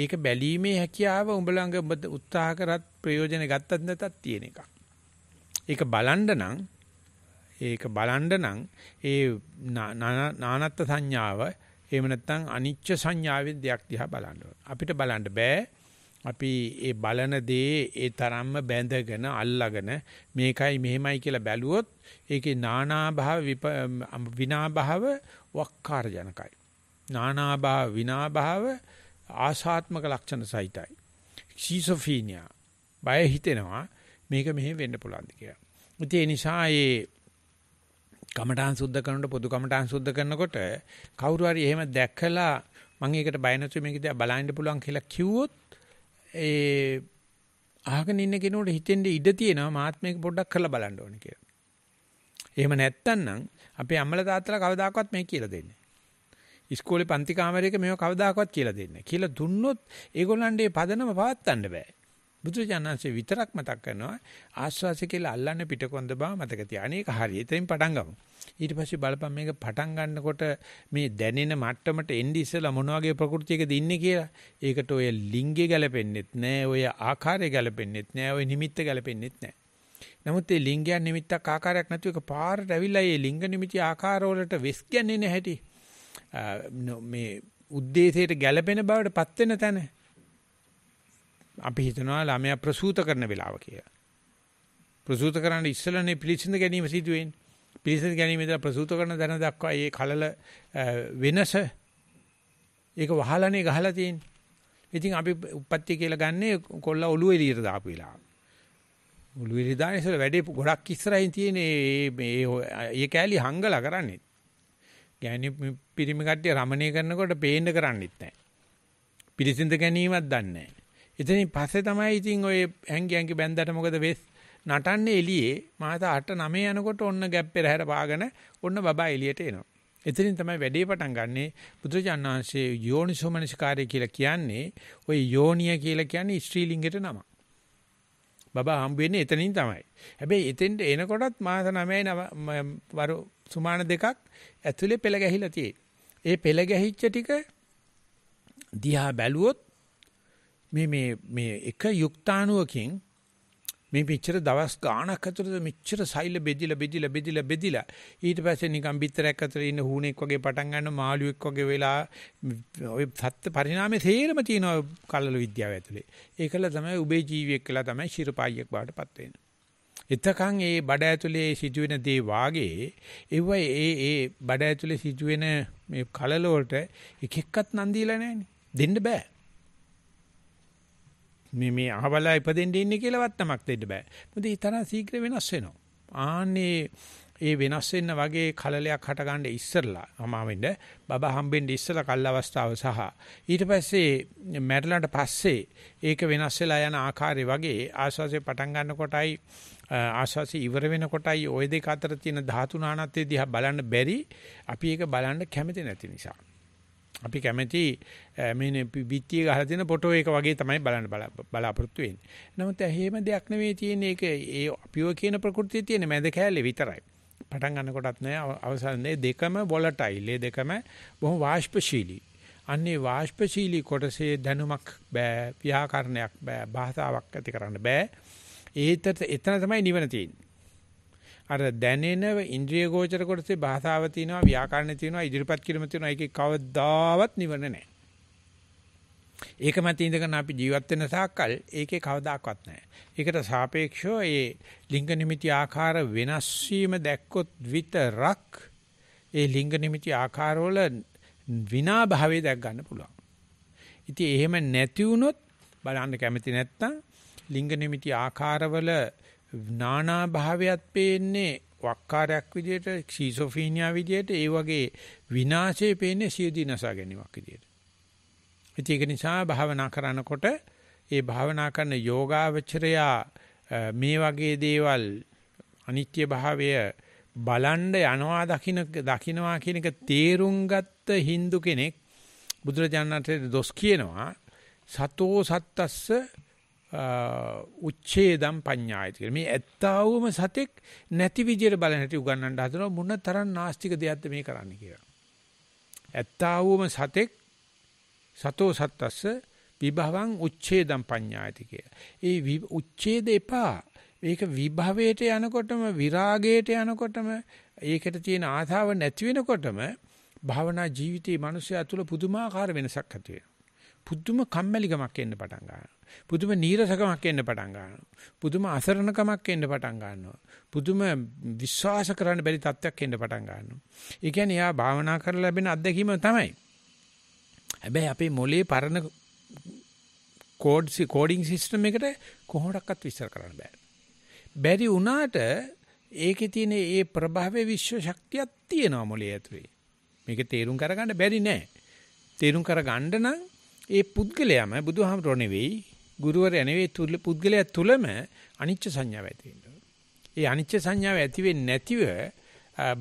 ඒක බැලීමේ හැකියාව උඹ ළඟ උත්සාහ කරත් ප්‍රයෝජන ගත්තත් නැතත් තියෙන එකක්. ඒක බලන්න නම් ඒක බලන්න නම් ඒ නානත් සංඥාව එහෙම නැත්නම් අනිච්ච සංඥාවේ දෙයක් දිහා බලන්න අපිට බලන්න බෑ අපි ඒ බලන දේ ඒ තරම්ම බැඳගෙන අල්ලාගෙන මේකයි මෙහෙමයි කියලා බැලුවොත් ඒකේ නානා භාව විනා භාව වක්කාර ජනකයි නානා භාව විනා භාව ආශාත්මක ලක්ෂණ සහිතයි ෂිසොෆීනියා බය හිතෙනවා මේක මෙහෙම වෙන්න පුළුවන්ද කියලා. ඒ නිසා ඒ කමඨාන් සුද්ධ කරනකොට පොදු කමඨාන් සුද්ධ කරනකොට කවුරු හරි එහෙම දැකලා මම ඒකට බය නැතුව මේක දිහා බලන්න පුළුවන් කියලා කිව්වොත් ඒ අහගෙන ඉන්න කෙනෙකුට හිතෙන්න ඉඩ තියෙනවා මාත් මේක පොඩ්ඩක් කරලා බලන්න ඕනේ කියලා. එහෙම නැත්තම් නම් අපේ අම්මලා තාත්තලා කවදාකවත් මේක කියලා දෙන්නේ ඉස්කෝලේ පන්ති කාමරයක මේව කවදාකවත් කියලා දෙන්නේ කියලා දුන්නොත් ඒගොල්ලන්ට ඒ පදනම පවත්වන්න බෑ. බුදුජානන්සේ විතරක් මතක් කරනවා ආස්වාසය කියලා අල්ලන්න පිටකොන්ද බව මතක තියාගන්න. ඒක හරි. එතෙන් පටන් ගමු. ඊට පස්සේ බලපන් මේක පටන් ගන්නකොට මේ දැනෙන මට්ටමට එන්නේ ඉස්සලා මොන වගේ ප්‍රകൃතියකද ඉන්නේ කියලා. ඒකට ඔය ලිංගේ ගැලපෙන්නෙත් නෑ, ඔය ආකාරය ගැලපෙන්නෙත් නෑ, ඔය නිමිත්ත ගැලපෙන්නෙත් නෑ. නමුත් මේ ලිංගයන් නිමිත්තක් ආකාරයක් නැතුව ඒක පාරට ඇවිල්ලා මේ ලිංග නිමිති ආකාරවලට වෙස් කියන්නේ නැහැටි. මේ ಉದ್ದೇಶයට ගැලපෙන බවට පත් වෙන තැන අපි හිතනවා ළමයා ප්‍රසූත කරන වෙලාව කියලා. ප්‍රසූත කරන්න ඉස්සලනේ පිළිසිඳ ගැනීම සිදු වෙන්නේ. පිළිසිඳ ගැනීම ඉඳලා ප්‍රසූත කරන දන දක්වා මේ කලල වෙනස ඒක වහලානේ ගහලා තියෙන්නේ. ඉතින් අපි උප්පත්ති කියලා ගන්නේ කොල්ල ඔළුව එළියට දාපු වෙලාව. ඔළුව එළියට දාන ඉස්සල වැඩේ ගොඩක් ඉස්සරහින් තියෙන මේ ඒ කෑලි හංගලා කරන්නේ. ගැණි පිරිමි කට්ටිය රමණීය කරනකොට පේන්න කරන්නේත් නැහැ. පිළිසිඳ ගැනීමක් දන්නේ නැහැ. එතනින් පස්සේ තමයි ඉතින් ඔය හැංගි හැංගි බැන්දට මොකද වෙස් නටන්නේ එළියේ මාස 8 9 යනකොට ඔන්න ගැප් පෙරහැර පාගෙන ඔන්න බබා එළියට එනවා. එතනින් තමයි වැඩේ පටන් ගන්නෙ බුදුචාන් වහන්සේ යෝනිසෝමනසිකාරය කියලා කියන්නේ ඔය යෝනිය කියලා කියන්නේ ස්ත්‍රීලිංගයට නම. බබා හම්බ වෙන්නේ එතනින් තමයි. හැබැයි එතෙන්ට එනකොටත් මාස 9යි වරු සුමාන දෙකක් ඇතුලේ පෙළ ගැහිලා තියෙයි. ඒ පෙළ ගැහිච්ච ටික දිහා බැලුවොත් මේ මේ මේ එක යුක්තාණුවකින් මේ මෙච්චර දවස් ගාණක් ඇතුළත මෙච්චර සෛල බෙදිලා බෙදිලා බෙදිලා බෙදිලා ඊට පස්සේ නිකන් බිත්තරයක් අතර ඉන්න හුණෙක් වගේ පටන් ගන්න මාළුවෙක් වගේ වෙලා ඔය සත්ත්ව පරිණාමයේ තේරම තියෙන කලල විද්‍යාව ඇතුලේ ඒකල තමයි උබේ ජීවියෙක් කියලා තමයි ශිරපායියෙක් බාටපත් වෙන්නේ එතකන් ඒ බඩ ඇතුලේ සිදුවෙන දේ වාගේ ඒව ඒ ඒ බඩ ඇතුලේ සිදුවෙන මේ කලල වලට එක එක්කත් නන්දිලා නැහැනේ දෙන්න බෑ මේ මේ අහවලා ඉපදෙන්න ඉන්නේ කියලා වත්තමක් දෙන්න බෑ. මොකද ඒ තරම් ශීඝ්‍ර වෙනස් වෙනවා. ආන්නේ ඒ වෙනස් වෙන්න වගේ කලලයක් හටගන්න ඉස්සරලා අමාවෙන්න බබා හම්බෙන්න ඉස්සලා කල් අවස්ථාව සහ ඊට පස්සේ මැරලාට පස්සේ ඒක වෙනස් වෙලා යන ආකාරය වගේ ආස්වාසේ පටන් ගන්නකොටයි ආස්වාසේ ඉවර වෙනකොටයි ওই දෙක අතර තියෙන ධාතු නානත්වයේ දිහා බලන්න බැරි අපි ඒක බලන්න කැමති නැති නිසා අපි කැමති මේ පිටිය ගහලා තියෙන ෆොටෝ එක වගේ තමයි බලන්න බලාපොරොත්තු වෙන්නේ. නමුත් එහෙම දෙයක් නෙවෙයි තියෙන්නේ. ඒක ඒ අපිව කියන ප්‍රകൃතිය තියෙන මැද කෑල්ලේ විතරයි. පටන් ගන්නකොටත් නෑ අවසානයේ දෙකම වොලටයිල්. ඒ දෙකම බොහොම වාෂ්පශීලී. අන්නේ වාෂ්පශීලී කොටසේ දැනුමක් බෑ, ව්‍යාකරණයක් බෑ, භාෂාවක් ඇති කරන්න බෑ. ඒතර එතන තමයි නිවන තියෙන්නේ. අර දැනෙන ඉන්ද්‍රිය ගෝචර කොටසේ භාෂාව තියෙනවා ව්‍යාකරණ තියෙනවා ඉදිරිපත් කිරීම තියෙනවා ඒකේ කවදාවත් නිවන නැහැ. ඒක මත ඉඳගෙන අපි ජීවත් වෙන සාකල් ඒකේ කවදාකවත් නැහැ. ඒකට සාපේක්ෂව ඒ ලිංග නිමිති ආකාර වෙනස් වීම දැක්කොත් විතරක් ඒ ලිංග නිමිති ආකාරවල විනා භාවයේ දැක් ගන්න පුළුවන්. ඉතින් එහෙම නැති වුණොත් බලන්න කැමති නැත්තම් ලිංග නිමිති ආකාරවල නානා භාවයත් පේන්නේ වක්කාරයක් විදියට, ක්ෂීසොෆීනියා විදියට, ඒ වගේ විනාශය පේන්නේ සියදී නසා ගැනීමක් විදියට. ඒක නිසා භාවනා කරනකොට ඒ භාවනා කරන යෝගාවචරයා මේ වගේ දේවල් අනිත්‍ය භාවය බලන්න යනවා දකින්න දකින්නවා කියන එක තේරුම් ගත්ත Hindu කෙනෙක් බුදුරජාණන්ට දොස් කියනවා සතෝ සත්තස්ස උච්ඡේදම් පඤ්ඤායති කියලා. මේ ඇත්තවම සතෙක් නැති විදියට බලන හැටි උගන්වන්න හදනවා මොන තරම් නාස්තික දෙයක්ද මේ කරන්නේ කියලා. ඇත්තවම සතෙක් සතෝ සත්තස්ස විභවං උච්ඡේදම් පඤ්ඤායති කියලා. ඒ උච්ඡේද එපා. මේක විභවයට යනකොටම විරාගයට යනකොටම ඒකට තියෙන ආතාව නැති වෙනකොටම භාවනා ජීවිතයේ මිනිස්සයා තුළ පුදුමාකාර වෙනසක් ඇති වෙනවා. පුදුම කම්මැලිකමක් එන්න පටන් ගන්නවා. පුදුම නීරසකමක් එන්න පටන් ගන්නවා. පුදුම අසරණකමක් එන්න පටන් ගන්නවා. පුදුම විශ්වාස කරන්න බැරි තත්ත්වයක් එන්න පටන් ගන්නවා. ඒ කියන්නේ එයා භාවනා කරලා ලැබෙන අත්දැකීම තමයි. හැබැයි අපේ මොලේ පරණ කෝඩ් කෝඩින් සිස්ටම් එකට කොහොමඩක්වත් විශ්සර කරන්න බෑ. බැරි වුණාට ඒකේ තියෙන ඒ ප්‍රභාවේ විශ්ව ශක්තියක් තියෙනවා මොලේ ඇතුලේ. මේක තේරුම් කරගන්න බැරි නෑ. තේරුම් කරගන්න නම් ඒ පුද්ගලයාම බුදුහාමරෝ නෙවෙයි ගුරුවරයා නෙවෙයි තුල පුද්ගලයා තුලම අනිච්ච සංඥාව ඇති වෙනවා. ඒ අනිච්ච සංඥාව ඇති වෙන්නේ නැතිව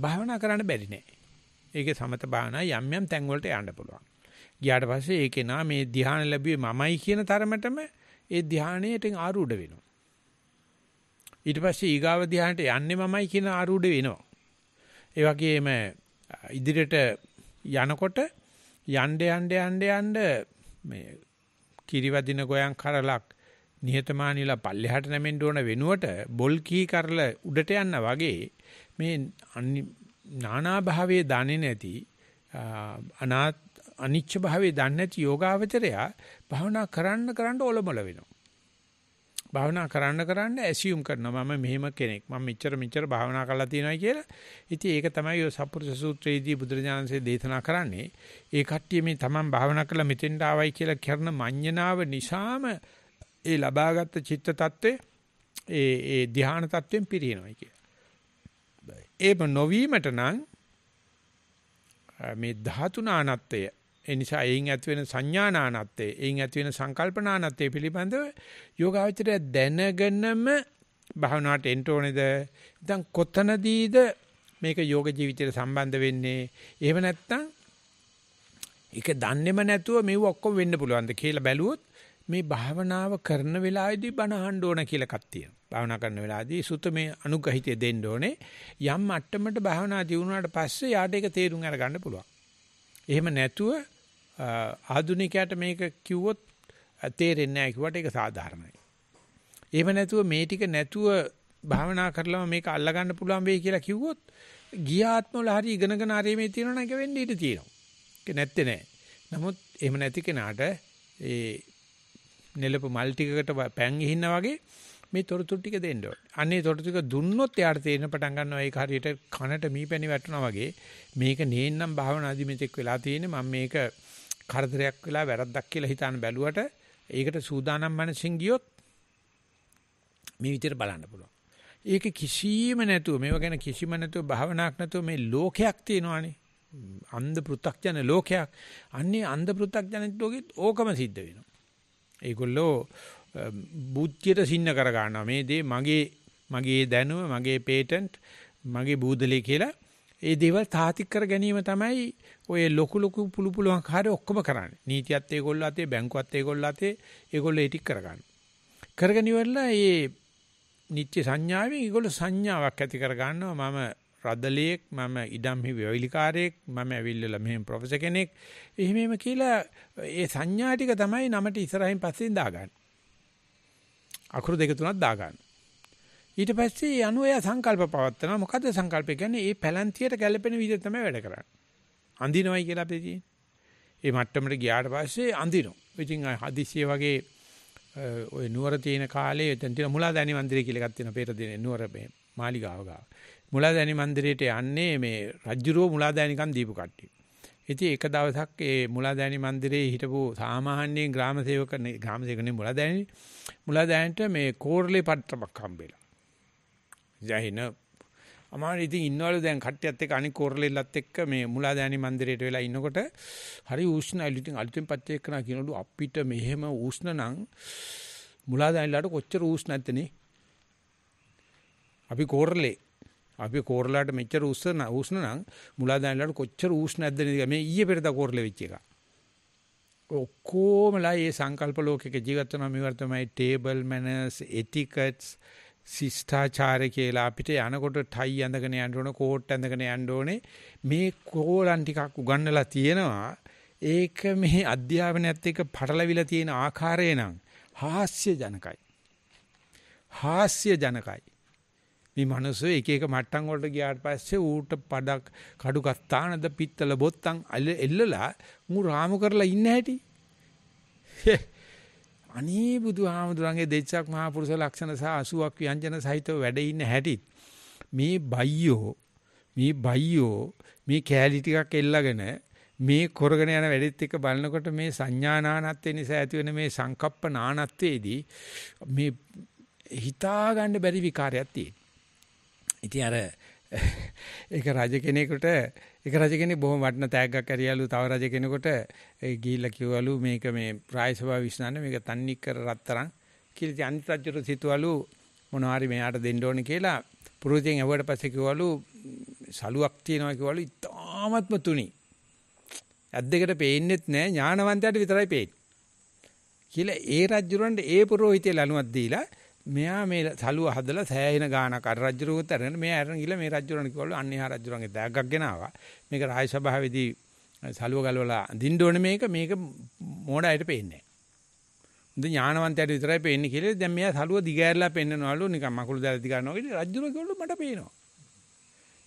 භාවනා කරන්න බැරි නෑ. ඒකේ සමත භාවනා යම් යම් තැන් වලට යන්න පුළුවන්. ගියාට පස්සේ ඒකේ නා මේ ධ්‍යාන ලැබුවේ මමයි කියන තරමටම ඒ ධ්‍යානයට ආරූඪ වෙනවා. ඊට පස්සේ ඊගාව ධ්‍යානට යන්නේ මමයි කියන ආරූඪ වෙනවා. ඒ වගේම ඉදිරියට යනකොට යන්න යන්න යන්න යන්න මේ කිරිවැදින ගෝයන් කරලක් නිහතමානීලා පල්ලෙහාට නැමෙන්න ඕන වෙනුවට බොල් කී කරල උඩට යන්න වගේ මේ නානා භාවයේ දන්නේ නැති අනාත් අනිච්ච භාවයේ දන්නේ නැති යෝගාවචරයා භවනා කරන්න කරන්න ඔලොමල වෙනවා. භාවනා කරන්න කරන්න ඇසියුම් කරනවා මම මෙහෙම කෙනෙක් මම මෙච්චර මෙච්චර භාවනා කරලා තියෙනවා කියලා. ඉතින් ඒක තමයි ඔය සප්පුරුෂ සූත්‍රයේදී බුදුරජාණන්සේ දේශනා කරන්නේ. ඒ කට්ටිය මේ තමන් භාවනා කරලා මෙතෙන්ට ආවයි කියලා කරන මඤ්ඤණාව නිසාම ඒ ලබාගත් චිත්ත tattve ඒ ඒ ධ්‍යාන tattven පිරිනවයි කියලා. ඒම නොවීමට නම් මේ ධාතුනානත්වය ඒ නිසා එයින් ඇති වෙන සංඥානානත්තේ, එයින් ඇති වෙන සංකල්පනානත්තේ පිළිබඳව යෝගාවචරය දැනගෙනම භාවනාවට එන්න ඕනේද? නැත්නම් කොතනදීද මේක යෝග ජීවිතයට සම්බන්ධ වෙන්නේ? එහෙම නැත්නම් ඒක දන්නේම නැතුව මේව ඔක්කොම වෙන්න පුළුවන්ද කියලා බැලුවොත් මේ භාවනාව කරන වෙලාවේදී බණ අහන්න ඕන කියලා එකක් තියෙනවා. භාවනා කරන වෙලාවේදී සුතමේ අනුග්‍රහිතය දෙන්න ඕනේ. යම් මට්ටමකට භාවනා දියුණුවාට පස්සේ යාට ඒක තේරුම් අරගන්න පුළුවන්. එහෙම නැතුව ආදුනිකයට මේක කිව්වොත් තේරෙන්නේ නැහැ කිව්වට ඒක සාධාරණයි. එහෙම නැතුව මේ ටික නැතුව භාවනා කරලම මේක අල්ලගන්න පුළුවන් වෙයි කියලා කිව්වොත් ගියාත්මවල හරි ඉගෙනගෙන හරි මේ තියෙනවා නේද වෙන්නේ ඊට තියෙනවා. ඒක නැත්තේ නෑ. නමුත් එහෙම නැති කෙනාට ඒ නෙලපු මල් ටිකකට පැන් ගිහිනා වගේ මේ තොරතුරු ටික දෙන්න ඕනේ. අන්නේ තොරතුරු ටික දුන්නොත් එයාට තේරෙන පටන් ගන්නවා ඒක හරියට කනට මීපැණි වැටුණා වගේ මේක නේන්නම් භාවනාදි මෙතෙක් වෙලා තියෙන්නේ මම මේක කරදරයක් වෙලා වැරද්දක් කියලා හිතාන බැලුවට ඒකට සූදානම් මනසින් ගියොත් මේ විදිහට බලන්න පුළුවන්. ඒක කිසිම නැතුව මේව ගැන කිසිම නැතුව භාවනාවක් නැතුව මේ ලෝකයක් තියෙනවානේ. අන්ධ පෘ탁ජන ලෝකයක්. අන්නේ අන්ධ පෘ탁ජන ලෝකෙත් ඕකම සිද්ධ වෙනවා. ඒගොල්ලෝ බුද්ධියට සින්න කර ගන්නවා. මේ දේ මගේ මගේ දැනුම, මගේ පේටන්ට්, මගේ බූදලේ කියලා ඒ දේවල් තාතික් කර ගැනීම තමයි ඔය ලොකු ලොකු පුළු පුළුවන් කාර්ය ඔක්කොම කරන්නේ. නීතියත් ඒගොල්ලෝ අතේ, බැංකුවත් ඒගොල්ලෝ අතේ, ඒගොල්ලෝ ඒ ටික කරගන්න. කරගෙන ඉවරලා මේ නිත්‍ය සංඥාවෙන් ඒගොල්ලෝ සංඥාවක් ඇති කරගන්නවා මම රදලියෙක් මම ඉඩම්හි වේවිලිකාරයෙක් මම ඇවිල්ලා මෙහෙම ප්‍රොෆෙසර් කෙනෙක් එහෙම කියලා ඒ සංඥා ටික තමයි නමට ඉස්සරහින් පස්සෙන් දාගන්න අකුරු දෙක තුනක් දාගන්න ඊට පස්සේ ඒ අනුව එයා සංකල්ප පවත්නවා. මොකද්ද සංකල්ප කියන්නේ? මේ පැලැන්තියට ගැළපෙන විදිහ තමයි වැඩ කරන්නේ. අඳිනවයි කියලා අපි කියන්නේ. ඒ මට්ටමට ගියාට පස්සේ අඳිනවා. ඉතින් හදිසිය වගේ ඔය නුවර තියෙන කාලේ එතන තියෙන මුලාදැනි මන්දිරය කියලා එකක් තියෙනවා. පෙර දිනේ නුවර මේ මාලිගාව ගාව. මුලාදැනි මන්දිරයට යන්නේ මේ රජ්ජුරුව මුලාදැනිකම් දීපු කට්ටිය. ඉතින් එක දවසක් ඒ මුලාදෑනි මන්දිරේ හිටපු සාමාන්‍ය ග්‍රාම සේවක ග්‍රාම සේවකනේ මුලාදෑනි මුලාදෑනට මේ කෝරළේ පත්‍රයක් හම්බෙලා. ජයන අමාරු ඉතින් ඉන්නවලු දැන් කට්ටියත් එක්ක අනික කොරලෙල්ලත් එක්ක මේ මුලාදෑනි මන්දිරයට වෙලා ඉන්නකොට හරි උෂ්ණයිලු ඉතින් අලුතෙන් පත්‍ය එක්කන කියනලු අපිට මෙහෙම උෂ්ණ නම් මුලාදෑනිලාට කොච්චර උෂ්ණ නැත්තනේ අපි කොරලේ අපි කොරලාට මෙච්චර උෂ්ණ උෂ්ණ නම් මුලාදෑනිලාට කොච්චර උෂ්ණ නැද්ද මේ ඊයේ පෙරදා කොරලේ වෙච්ච එක ඔක්කොමලා මේ සංකල්ප ලෝකයක ජීවත් වෙනවා මේ වර්තමයි ටේබල් මැනර්ස් එටිකට්ස් ශිෂ්ඨාචාරය කියලා අපිට යනකොට ටයි ඇඳගෙන යන්න ඕන කෝට් ඇඳගෙන යන්න ඕනේ මේ කෝලන් ටිකක් උගන්වලා තියෙනවා ඒක මේ අධ්‍යාපනයත් එක්ක පටලවිලා තියෙන ආකාරය නම් හාස්‍ය ජනකයි හාස්‍ය ජනකයි මේ මිනිස්සු එක එක මට්ටම් වලට ගියාට පස්සේ ඌට පඩක් කඩු ගත්තානද පිත්තල බොත්තම් එල්ලලා මු රාමු කරලා ඉන්න හැටි අනේ බුදුහාමුදුරන්ගේ දෙච්චක් මහා පුරුෂ ලක්ෂණ සහ 80ක් ව්‍යංජන සහිතව වැඩ ඉන්න හැටිත් මේ බයියෝ මේ බයියෝ මේ කෑලි ටිකක් එල්ලගෙන මේ කරගෙන යන වැඩෙත් එක බලනකොට මේ සංඥා නානත්වේ නිසා ඇති වෙන මේ සංකප්ප නානත්වේදී මේ හිතා ගන්න බැරි විකාරයක් තියෙනවා. ඉතින් අර ඒක රජ කෙනෙකුට එක රජ කෙනෙක් බොහොම වටින තෑග්ගක් ඇරියලු තව රජ කෙනෙකුට ඒ ගිහිල්ලා කිව්වලු මේක මේ ප්‍රායසභාව විශ්නාන්නේ මේක තන්නි කර රත්තරන් කියලා ඉතින් අනිත් රජුට සිතුවලු මොනවාරි මෙයාට දෙන්න ඕනේ කියලා පුරුතියෙන් ඇවුවට පස්සේ කිව්වලු සලුවක් තියනවා කිව්වලු ඉතාමත්ම තුනි ඇද්දෙකට පේන්නෙත් නෑ ඥානවන්තයාට විතරයි පේන්නේ කියලා ඒ රජුරන්ට ඒ පුරෝහිතය ලනුවක් දීලා මෙයා මේ සලුව හදලා සෑහෙන ගානක් අර රජුරුවත් අරගෙන මෙයා අරගෙන ගිහලා මේ රජුරණ කිව්වලු අන්නේ හා රජුරන්ගේ දැග්ගක් ගෙනාවා. මේක රාජ සභාවේදී සලුව ගලවලා දින්න ඕනේ මේක මේක මෝඩයට පේන්නේ නැහැ. හොඳ ඥානවන්තයට විතරයි පේන්නේ කියලා දැන් මෙයා සලුව දිගෑරලා පෙන්නනවලු නිකන් මකුළු දැල දිගනවා කියලා රජුර කිව්වලු මට පේනවා.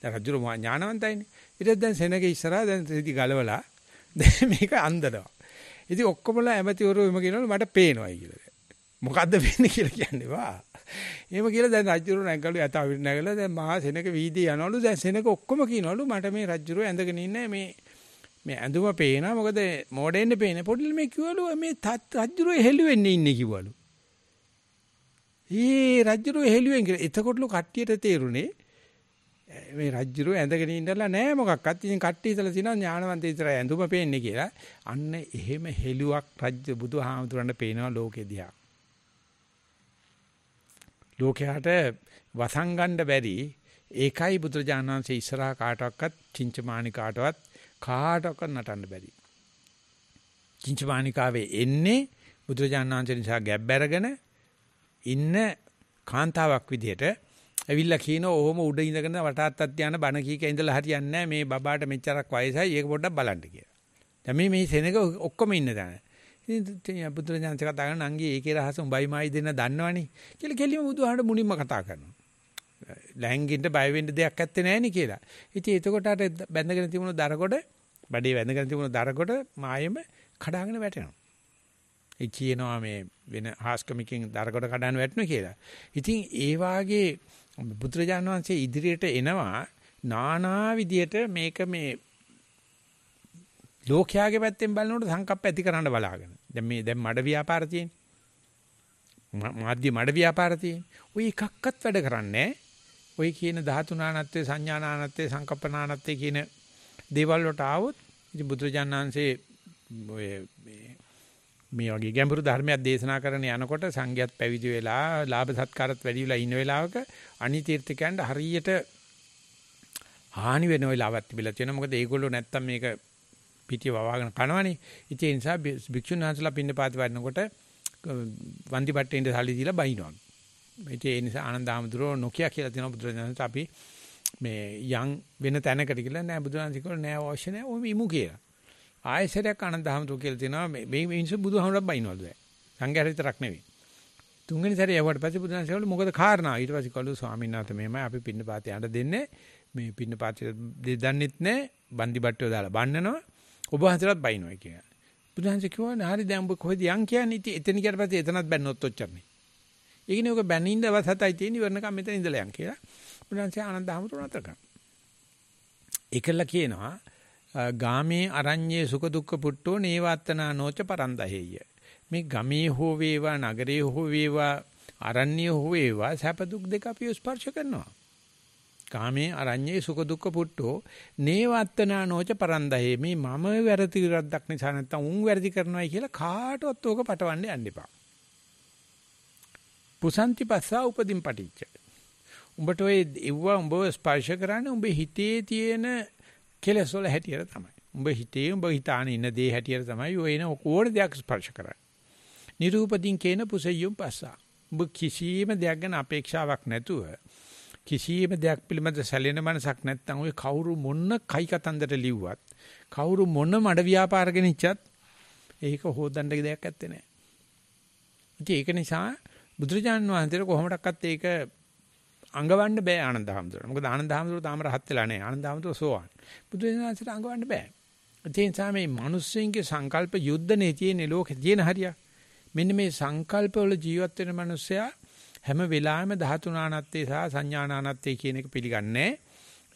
දැන් රජුර ඥානවන්තයිනේ. ඊට දැන් සෙනගේ ඉස්සරහා දැන් සිටි ගලවලා දැන් මේක අන්දනවා. ඉතින් ඔක්කොමලා ඇමතිවරු එම කියනවලු මට පේනවායි කියලා. මොකද්ද වෙන්නේ කියලා කියන්නේවා. එහෙම කියලා දැන් රජුරු නැගලු යත අවිර නැගලා දැන් මහා සෙනක වීදී යනවලු දැන් සෙනක ඔක්කොම කියනවලු මට මේ රජුරු ඇඳගෙන ඉන්නේ මේ මේ ඇඳුම පේනවා මොකද මෝඩෙන්න පේන පොඩි මේ කිව්වලු මේ රජුරු හෙළුවෙන්නේ ඉන්නේ කිව්වලු. ඊ රජුරු හෙළුවෙන් කියලා එතකොටලු කට්ටියට තේරුනේ මේ රජ්ජුරුව ඇඳගෙන ඉඳලා නෑ මොකක්වත් ඉතින් කට්ටි ඉතලා තිනවා ඥානවන්ත ඉතරයි ඇඳුම පේන්නේ කියලා අන්න එහෙම හෙළුවක් රජ්ජු බුදුහාමුදුරන්ට පේනවා ලෝකෙ දිහා ලෝකයට වසංගණ්ඩ බැරි ඒකයි බුදුරජාණන්සේ ඉස්සරහා කාටවත් චින්චමානිකාටවත් කාටවත් නටන්න බැරි. චින්චමානිකාවේ එන්නේ බුදුරජාණන්සේ නිසා ගැබ් බැරගෙන ඉන්න කාන්තාවක් විදිහට ඇවිල්ලා කියන ඕම උඩ ඉඳගෙන වටාත් අධ්‍යාන බණ කීක ඉඳලා හරියන්නේ නැහැ මේ බබාට මෙච්චරක් වයසයි ඒක පොඩ්ඩක් බලන්න කියලා. දැන් මේ මේ සෙනඟ ඔක්කොම ඉන්න දැන. ඉතින් බුදුරජාණන් කතා කරන නංගි ඒකේ රහස උඹයි මායි දෙන්න දන්නවනේ කියලා කෙලිම බුදුහාමර මුණින්ම කතා කරනවා. ලැංගින්ට බය වෙන්න දෙයක් ඇත්තේ නැහෙනේ කියලා. ඉතින් එතකොට අර බැඳගෙන තිබුණු දරකොඩ, බඩේ බැඳගෙන තිබුණු දරකොඩ මායෙම කඩාගෙන වැටෙනවා. ඒ කියනවා මේ වෙන හාස්කමිකෙන් දරකොඩ කඩාන වැටෙනවා කියලා. ඉතින් ඒ වාගේ බුදුරජාණන් වහන්සේ ඉදිරියට එනවා නානා විදියට මේක මේ ලෝකයාගේ පැත්තෙන් බලනකොට සංකප්ප ඇති කරන්න බලාගෙන. දැන් මේ දැන් මඩ ව්‍යාපාර තියෙන්නේ. මාධ්‍ය මඩ ව්‍යාපාර තියෙන්නේ. ওই එකක්වත් වැඩ කරන්නේ ඔය කියන ධාතුනානත්වයේ සංඥානානත්වයේ සංකප්පනානත්වයේ කියන දේවල් වලට ආවොත් ඉතින් බුදුරජාණන්සේ ඔය මේ වගේ ගැඹුරු ධර්මයක් දේශනා කරන යනකොට සංඝයාත් පැවිදි වෙලා ලාභ සත්කාරත් වැඩි වෙලා ඉන්න වෙලාවක අනිතීර්ථකයන්ට හරියට හානි වෙන වෙලාවක් තිබිලා තියෙනවා. මොකද ඒගොල්ලෝ නැත්තම් මේක පිටිය වවාගෙන කනවනේ. ඉතින් ඒ නිසා භික්ෂුන් වහන්සේලා පින්න පාති වඩනකොට වන්දි බට්ටේ ඉඳ සල්ලි දීලා බයින්නවා. ඉතින් ඒ නිසා ආනන්ද හාමුදුරුවෝ නොකිය කියලා දෙනවා බුදුරජාණන්ට අපි මේ යම් වෙන තැනකට කියලා නෑ බුදුරජාණන් කිව්වා නෑ අවශ්‍ය නෑ ඔම ඉමු කියලා. ආයසරයක් ආනන්ද හාමුදුරුවෝ කියලා දෙනවා මේ මේ මිනිස්සු බුදුහාමුදුරුවෝ බයින්නවලු දැන්. සංඝයා විතරක් නෙවෙයි. තුන්වෙනි සැරේ යවට පස්සේ බුදුන්සේවල මොකද කාරණා ඊට පස්සේ කළු ස්වාමීන් වහන්සේ මෙහෙමයි අපි පින්න පාතේ යන්න දෙන්නේ මේ පින්න පාතේ දෙදන්නෙත් නැහැ බන්දි බට්ටිය දාලා බන්නනවා ඔබ වහන්සේලාත් බයිනවා කියලා. බුදුහන්සේ කිව්වනේ හරි දැන් ඔබ කොහෙද යන් කියන්නේ ඉතින් එතන ගියට පස්සේ එතනත් බැන්නොත් ඔච්චරනේ. ඒකනේ ඔක බැනින්න දවස් හතයි තියෙන ඉවරනකම් මෙතන ඉඳලා යන් කියලා. බුදුහන්සේ ආනන්ද හැමතුරු නතර කරා. ඒකලා කියනවා ගාමේ අරඤ්ඤේ සුඛ දුක්ඛ පුට්ටෝ නේවත්තනා නොච පරන්දහෙය. මේ ගමේ හෝ වේවා නගරේ හෝ වේවා අරණ්‍ය හෝ වේවා සැප දුක් දෙක අපි ස්පර්ශ කරනවා. කාමේ අරඤ්ඤේ සුඛ දුක්ඛ පුට්ටෝ නේවත්තනා නොච පරන්දහේ මේ මම වැරදි රද්දක් නිසා නැත්තම් උන් වැරදි කරනවායි කියලා කාටවත් ඕක පටවන්න යන්න එපා. පුසන්ති පස්සා උපදින් පටිච්ච. උඹට ඔය එව්වා උඹව ස්පර්ශ කරන්නේ උඹේ හිතේ තියෙන කෙලස් වල හැටියට තමයි. උඹ හිතේ උඹ හිතාන ඉන්න දේ හැටියට තමයි ඔය එන ඕන දෙයක් ස්පර්ශ කරන්නේ. නිරූපදීන් කේන පුසෙයුම් පස්සා. උඹ කිසියම් දෙයක් ගැන අපේක්ෂාවක් නැතුව කිසියම් දෙයක් පිළිබඳ සැලෙන මනසක් නැත්නම් ඔය කවුරු මොන කයි කතන්දර ලිව්වත් කවුරු මොන මඩ ව්‍යාපාර ගෙනිච්චත් ඒක හොදන්න දෙයක් ඇත්තේ නැහැ. ඉතින් ඒක නිසා බුදුරජාණන් වහන්සේට කොහොමඩක්වත් ඒක අඟවන්න බෑ ආනන්ද හැමතුර. මොකද ආනන්ද හැමතුර තාම රහත් වෙලා නැහැ. ආනන්ද හැමතුර සෝවාන්. බුදුරජාණන්සේට අඟවන්න බෑ. ඒ නිසා මේ මිනිස්සුන්ගේ සංකල්ප යුද්ධනේ තියෙන ලෝකේ තියෙන හරියක්. මෙන්න මේ සංකල්ප වල ජීවත් වෙන මිනිස්සයා හැම වෙලාවෙම ධාතුනානත්තේ සහ සංඥානානත්තේ කියන එක පිළිගන්නේ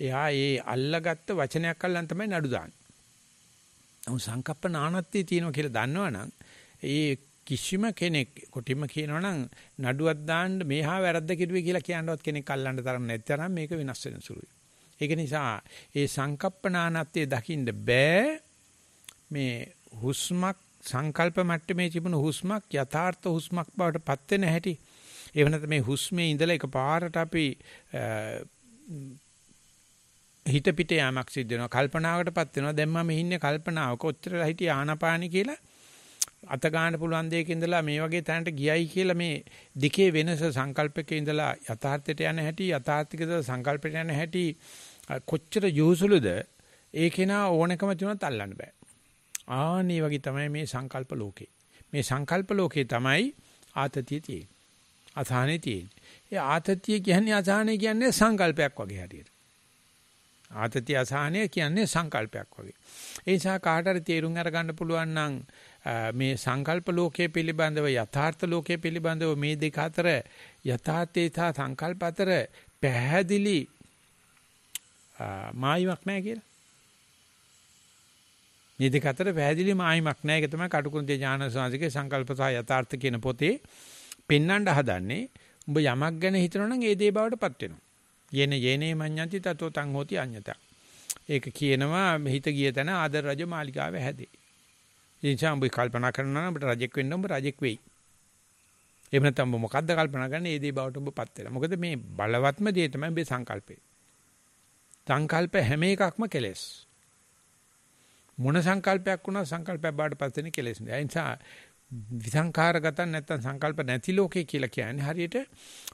එයා ඒ අල්ලගත්ත වචනයක් අල්ලන් තමයි නඩු දාන්නේ. උන් සංකප්ප නානත්තේ තියෙනවා කියලා දන්නවනම් ඒ කිසිම කෙනෙක් කොටිම කියනවනම් නඩුවක් දාන්න මේහා වැරද්ද කිව්වේ කියලා කියනවත් කෙනෙක් අල්ලන්න තරම් නැත්තරම් මේක වෙනස් වෙන සුළුයි. ඒක නිසා ඒ සංකප්පනානත්තේ දකින්න බෑ මේ හුස්මක් සංකල්ප මට්ටමේ තිබුණු හුස්මක් යථාර්ථ හුස්මක් බවට පත් වෙන හැටි ඒව නැත්නම් මේ හුස්මේ ඉඳලා එකපාරට අපි හිත පිට යamak සිද්ධ වෙනවා කල්පනාවකටපත් වෙනවා දැන් මම ඉන්නේ කල්පනාවක ඔච්චරලා හිටිය ආනාපානි කියලා අත ගන්න පුළුවන් දෙයක ඉඳලා මේ වගේ තැනට ගියයි කියලා මේ දෙකේ වෙනස සංකල්පකේ ඉඳලා යථාර්ථයට යන හැටි යථාර්ථිකද සංකල්පයට යන හැටි කොච්චර යොසුලුද ඒකේන ඕනකම තුනත් අල්ලන්න බෑ ආනි වගේ තමයි මේ සංකල්ප ලෝකේ මේ සංකල්ප ලෝකේ තමයි ආතතිය තියෙන්නේ අසහනේ තියෙන්නේ. ඒ ආතතිය කියන්නේ අසහනේ කියන්නේ සංකල්පයක් වගේ හරියට. ආතතිය අසහනය කියන්නේ සංකල්පයක් වගේ. ඒ නිසා කාට හරි තේරුම් අරගන්න පුළුවන් නම් මේ සංකල්ප ලෝකයේ පිළිබඳව යථාර්ථ ලෝකයේ පිළිබඳව මේ දෙක අතර යථාර්ථයේ සහ සංකල්ප අතර පැහැදිලි මායිමක් නැහැ කියලා. මේ දෙක අතර පැහැදිලි මායිමක් නැහැ. ඒක තමයි කටුකුරුන්දේ ඥානසංශිකේ සංකල්ප සහ යථාර්ථ කියන පොතේ පෙන්වන්න හදන්නේ උඹ යමක් ගැන හිතනවනම් ඒ දේ බවටපත් වෙනවා. යේන යේනේ මඤ්ඤති තතෝ තං හෝති අඤ්ඤත. ඒක කියනවා හිත ගිය තැන ආදර රජ මාලිගාව හැදේ. එනිසා උඹ කල්පනා කරනවා නම් උඹට රජෙක් වෙන්න උඹ රජෙක් වෙයි. එහෙම නැත්නම් උඹ මොකද්ද කල්පනා කරන්නේ? ඒ දේ බවට උඹපත් වෙනවා. මොකද මේ බලවත්ම දේ තමයි උඹේ සංකල්පය. සංකල්ප හැම එකක්ම කෙලෙස්. මොන සංකල්පයක් වුණා සංකල්පයක් බාටපත් වෙන කෙලෙස් නෑ. ඒ නිසා විසංකාරගත නැත්නම් සංකල්ප නැති ලෝකේ කියලා කියන්නේ හරියට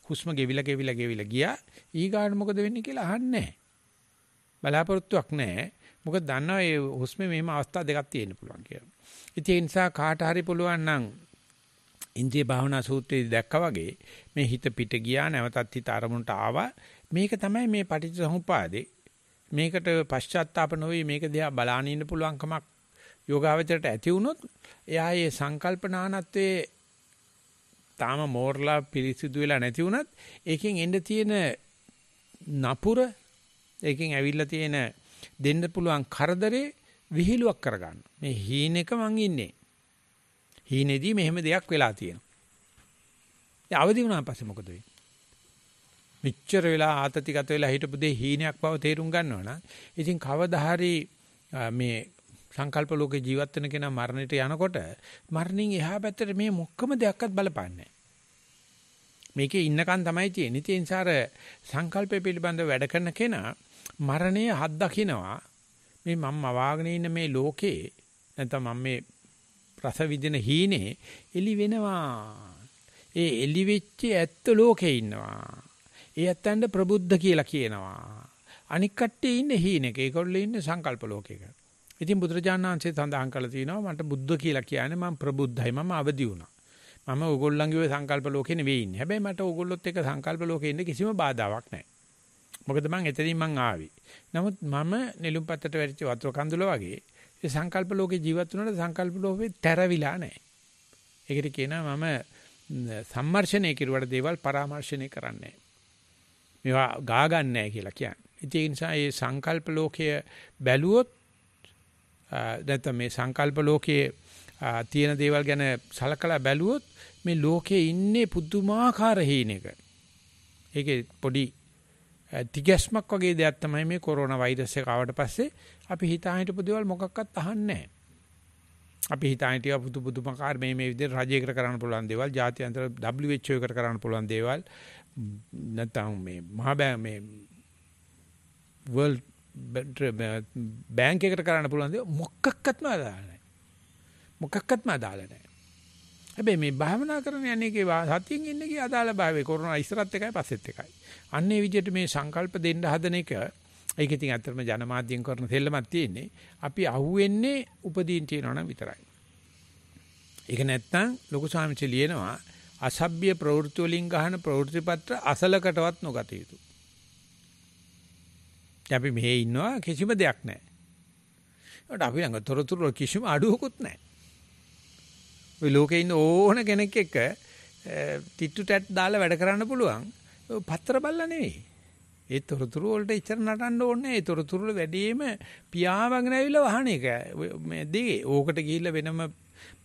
හුස්ම ගෙවිලා ගෙවිලා ගෙවිලා ගියා ඊගාට මොකද වෙන්නේ කියලා අහන්නේ බලාපොරොත්තුවක් නැහැ මොකද දන්නවා මේ හුස්මේ මෙහෙම අවස්ථා දෙකක් තියෙන්න පුළුවන් කියලා. ඉතින් ඒ නිසා කාට හරි පුළුවන් නම් ඉන්ද්‍රිය භාවනා සූත්‍රයේ දැක්කා වගේ මේ හිත පිට ගියා නැවතත් හිත අරමුණට ආවා මේක තමයි මේ පටිච්චසමුපාදේ මේකට පශ්චාත්තාප නොවේ මේක දිහා බලාගෙන ඉන්න පුළුවන්කමක් යෝගාවචරයට ඇති වුණොත් එයා මේ සංකල්පනානත්වයේ තාම මෝරලා පිරිසිදු වෙලා නැති වුණත් ඒකෙන් එන්න තියෙන නපුර ඒකෙන් ඇවිල්ලා තියෙන දෙන්න පුළුවන් කරදරේ විහිළුවක් කරගන්න. මේ හීනෙක මං ඉන්නේ. හීනේදී මෙහෙම දෙයක් වෙලා තියෙනවා. ඒ අවදි වුණාන් පස්සේ මොකද වෙන්නේ? මෙච්චර වෙලා ආතතිගත වෙලා හිටපු දේ හීනයක් බව තේරුම් ගන්නවා නම් ඉතින් කවදා හරි මේ සංකල්ප ලෝකේ ජීවත් වෙන කෙනා මරණයට යනකොට මරණින් එහා පැත්තේ මේ මොකම දෙයක්වත් බලපාන්නේ මේකේ ඉන්නකන් තමයි තියෙන්නේ. ඒ නිසා සංකල්පය පිළිබඳව වැඩ කරන කෙනා මරණය හත් දකිනවා. මේ මම මවාගෙන ඉන්න මේ ලෝකේ නැත්නම් මම මේ රස විඳින හීනේ එලි වෙනවා. ඒ එලි වෙච්ච ඇත්ත ලෝකේ ඉන්නවා. ඒ ඇත්තන්ට ප්‍රබුද්ධ කියලා කියනවා. අනික් කට්ටිය ඉන්නේ හීනක. ඒගොල්ලෝ ඉන්නේ සංකල්ප ලෝකයක. ඉතින් බුදුරජාණන් වහන්සේ සඳහන් කළා තියෙනවා මට බුද්ධ කියලා කියන්නේ මම ප්‍රබුද්ධයි මම අවදි වුණා. මම ඕගොල්ලන්ගේ සංකල්ප ලෝකේ නෙවෙයි ඉන්නේ. හැබැයි මට ඕගොල්ලොත් එක්ක සංකල්ප ලෝකේ ඉන්න කිසිම බාධාවක් නැහැ. මොකද මං එතනින් මං ආවේ. නමුත් මම නෙළුම් පත්තට වැටිච්ච වතුර කඳුල වගේ ඒ සංකල්ප ලෝකේ ජීවත් වුණාට සංකල්ප ලෝකේ තැරවිලා නැහැ. ඒකට කියනවා මම සම්මර්ෂණය කිරුවට දේවල් පරාමර්ශණය කරන්නේ මේවා ගා ගන්නෑ කියලා කියන්නේ. ඉතින් ඒ නිසා මේ සංකල්ප ලෝකය බැලුවොත් නැත්නම් මේ සංකල්ප ලෝකයේ තියෙන දේවල් ගැන සලකලා බැලුවොත් මේ ලෝකයේ ඉන්නේ පුදුමාකාර හීනෙක. ඒකේ පොඩි තිගැස්මක් වගේ දෙයක් තමයි මේ කොරෝනා වෛරස් එක ආවට පස්සේ අපි හිතා හිටපු දේවල් මොකක්වත් අහන්නේ නැහැ. අපි හිතා හිටියා පුදු පුදුමාකාර මේ මේ විදිහට රජයකට කරන්න පුළුවන් දේවල්, ජාත්‍යන්තර WHO එකට කරන්න පුළුවන් දේවල් නැත්නම් මේ මහා මේ World බැංක් එකට කරන්න පුළුවන් දේ මොකක්වත්ම අදාළ නැහැ. මොකක්වත්ම අදාළ නැහැ. හැබැයි මේ භාවනා කරන යන්නේකේ සතියෙන් ඉන්නේකේ අදාළ භාවයේ කොරෝනා ඉස්සරත් එකයි පස්සෙත් එකයි. අන්නේ විදිහට මේ සංකල්ප දෙන්න හදන එක ඒක ඉතින් අත්‍තරම ජනමාධ්‍යයෙන් කරන දෙල්ලමක් තියෙන්නේ. අපි අහුවෙන්නේ උපදීන් තියනවනම් විතරයි. ඒක නැත්තම් ලොකු ශාමිචි ලියනවා අසභ්‍ය ප්‍රවෘත්ති වලින් ගන්න ප්‍රවෘත්ති පත්‍ර අසලකටවත් නොගත යුතුයි. දැන් අපි මෙහි ඉන්නවා කිසිම දෙයක් නැහැ. ඒකට අපි ළඟ තොරතුරු කිසිම අඩුවකුත් නැහැ. ওই ලෝකේ ඉන්න ඕන කෙනෙක් එක්ක තිට්ටු ටැට් දාලා වැඩ කරන්න පුළුවන්. පතර බල්ලා නෙවෙයි. ඒ තොරතුරු වලට ඉතර නටන්න ඕනේ. ඒ තොරතුරු වල වැඩිම පියාඹගෙන ඇවිල්ලා වහන එක. මේ දෙකේ ඕකට ගිහිල්ලා වෙනම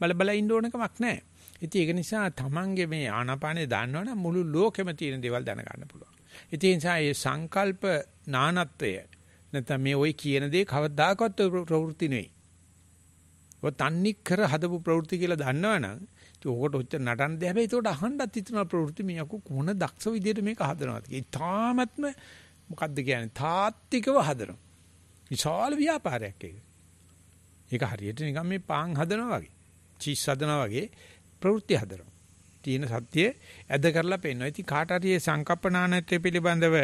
බල බල ඉන්න ඕන කමක් නැහැ. ඉතින් ඒක නිසා තමන්ගේ මේ ආනාපානේ දන්නවනම් මුළු ලෝකෙම තියෙන දේවල් දැනගන්න පුළුවන්. ඉතින් ඒ නිසා මේ සංකල්ප නානත්වය නැත්නම් මේ ওই කියන දේ කවදාකවත් ප්‍රවෘත්ති නෙවෙයි. ඔය තන්නේ කර හදපු ප්‍රවෘත්ති කියලා දන්නවනම් ඕකට ඔච්චර නටන්න දෙ හැබැයි ඒකට අහන්නත් හිතන ප්‍රවෘත්ති මේ අකු කොන දක්ෂ විදියට මේක හදනවාද කියලා. තාමත්ම මොකද්ද කියන්නේ? තාත්තිකව හදනවා. විශාල ව්‍යාපාරයක් ඒක. ඒක හරියට නිකන් මේ පාන් හදනවා වගේ. චීස් හදනවා වගේ ප්‍රවෘත්ති හදනවා. තියෙන සත්‍යය ඇද කරලා පෙන්වනවා. ඉතින් කාට හරි මේ සංකප්පනානත්වය පිළිබඳව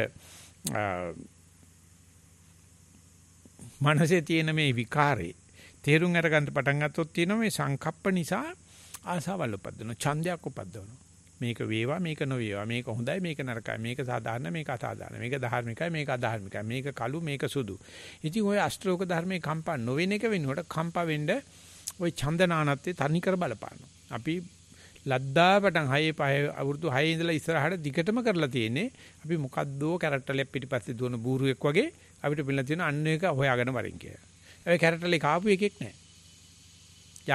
මනසේ තියෙන මේ විකාරේ තේරුම් අරගන්න පටන් ගත්තොත් තියෙනවා මේ සංකප්ප නිසා ආසාවල් උපදිනවා, ඡන්දයක් උපදිනවා. මේක වේවා මේක නොවේවා මේක හොඳයි මේක නරකයි මේක සාධාරණ මේක අසාධාරණ මේක ධාර්මිකයි මේක අධාර්මිකයි මේක කළු මේක සුදු ඉතින් ওই අෂ්ටෝක ධර්මයේ කම්පා නොවෙන එක වෙනුවට කම්පා වෙන්න ওই චන්දනානත්තේ තනිකර බලපානවා අපි ලද්දාපටන් 6 5 අවුරුදු 6 ඉඳලා ඉස්සරහට දිගටම කරලා තියෙන්නේ. අපි මොකද්දෝ කැරට්ටලයක් පිටිපස්සේ දුවන බූරුවෙක් වගේ අපිට පිළිලා තියෙන අන්න එක හොයාගෙන වරින් කියලා. ඒ කැරට්ටලේ කාපු එකෙක් නැහැ.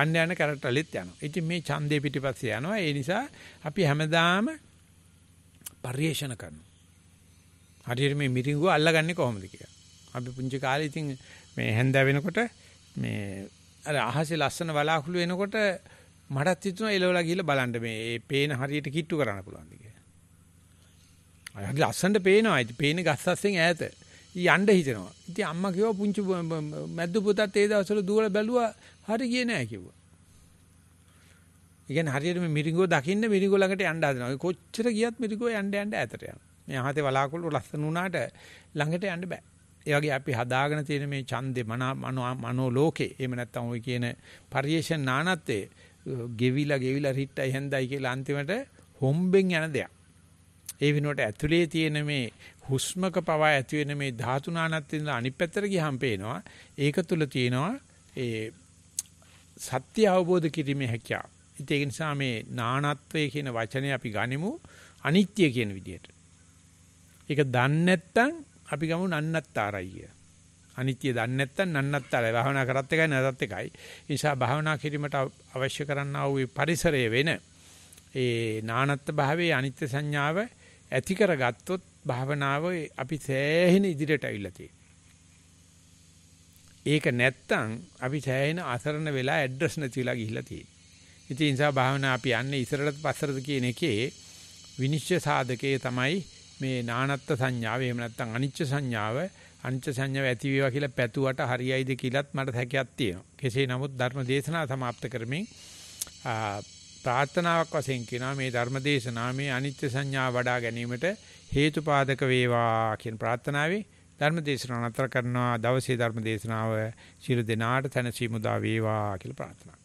යන්න යන කැරට්ටලෙත් යනවා. ඉතින් මේ ඡන්දේ පිටිපස්සේ යනවා. ඒ නිසා අපි හැමදාම පරිේශන කරනවා. හරියට මේ මිරිඟුව අල්ලගන්නේ කොහොමද කියලා. අපි පුංචි කාලේ ඉතින් මේ හැන්දෑ වෙනකොට මේ අර අහසේ ලස්සන වලාකුළු එනකොට මටත් හිතුණා එලවලා ගිහලා බලන්න මේ මේ පේන හරියට කිට්ටු කරන්න පුළුවන්ද කියලා. හරි ලස්සනට පේනවා. ඉතින් පේන ගස් අස්සෙන් ඈත යන්න හිතෙනවා. ඉතින් අම්මා කිව්වා පුංචි මැද්ද පුතත් ඒ දවස්වල දුවලා බැලුවා හරි ගියේ නෑ කිව්වා. ඉගෙන හරියට මේ මිරිඟුව දකින්න මිරිඟුව ළඟට යන්න හදනවා. කොච්චර ගියත් මිරිඟුව යන්න යන්න ඈතට යනවා. මේ අහතේ වලාකුළු ලස්සන වුණාට ළඟට යන්න බෑ. ඒ වගේ අපි හදාගෙන තියෙන මේ ඡන්දේ මනෝ මනෝ ලෝකේ එහෙම නැත්නම් ওই කියන පරිේශන නානත්තේ ගෙවිලා ගෙවිලා රිට්ටයි හැන්දයි කියලා අන්තිමට හොම්බෙන් යන දෙයක්. ඒ වෙනුවට ඇතුලේ තියෙන මේ හුස්මක පවා ඇති වෙන මේ ධාතු නානත්වෙන් අනිත් පැත්තට ගියහම පේනවා ඒක තුල තියෙනවා ඒ සත්‍ය අවබෝධ කිරීමේ හැකියාව. ඒක නිසා මේ නානත්වය කියන වචනේ අපි ගනිමු අනිත්‍ය කියන විදිහට. ඒක දන්නේ නැත්නම් අපි ගමු නන්නත්තාරයි කියලා. අනිත්‍ය දන්නේ නැත්නම් නන්නත්තරයි භාවනා කරත් එකයි නැත්ත් එකයි. ඒ නිසා භාවනා කිරීමට අවශ්‍ය කරන්නා වූ පරිසරය වෙන ඒ නානත්ත් භාවයේ අනිත්‍ය සංඥාව ඇති කරගත්තොත් භාවනාව අපි සෑහෙන ඉදිරියට අවිලා ඒක නැත්තම් අපි සෑහෙන අසරණ වෙලා ඇඩ්‍රස් නැතිලා ගිහිලා තියෙනවා. ඉතින් ඒ නිසා භාවනා අපි යන්නේ ඉස්සරලත් පස්සරද කියන එකේ විනිශ්චය සාධකයේ තමයි මේ නානත්ත් සංඥාව එහෙම නැත්නම් අනිච්ච සංඥාව අනිත්‍ය සංඥාව ඇති වේවා කියලා පැතුවට හරියයිද කියලාත් මට හැකියාවක් තියෙනවා. කෙසේ නමුත් ධර්ම දේශනා સમાપ્ત කරමින් ප්‍රාර්ථනාවක් වශයෙන් කියනවා මේ ධර්ම දේශනාව මේ අනිත්‍ය සංඥා වඩා ගැනීමට හේතුපාදක වේවා කියන ප්‍රාර්ථනාවේ ධර්ම දේශනාව නතර කරනවා. දවසේ ධර්ම දේශනාව ශිරු දිනාට තනසි මුදා වේවා කියලා ප්‍රාර්ථනා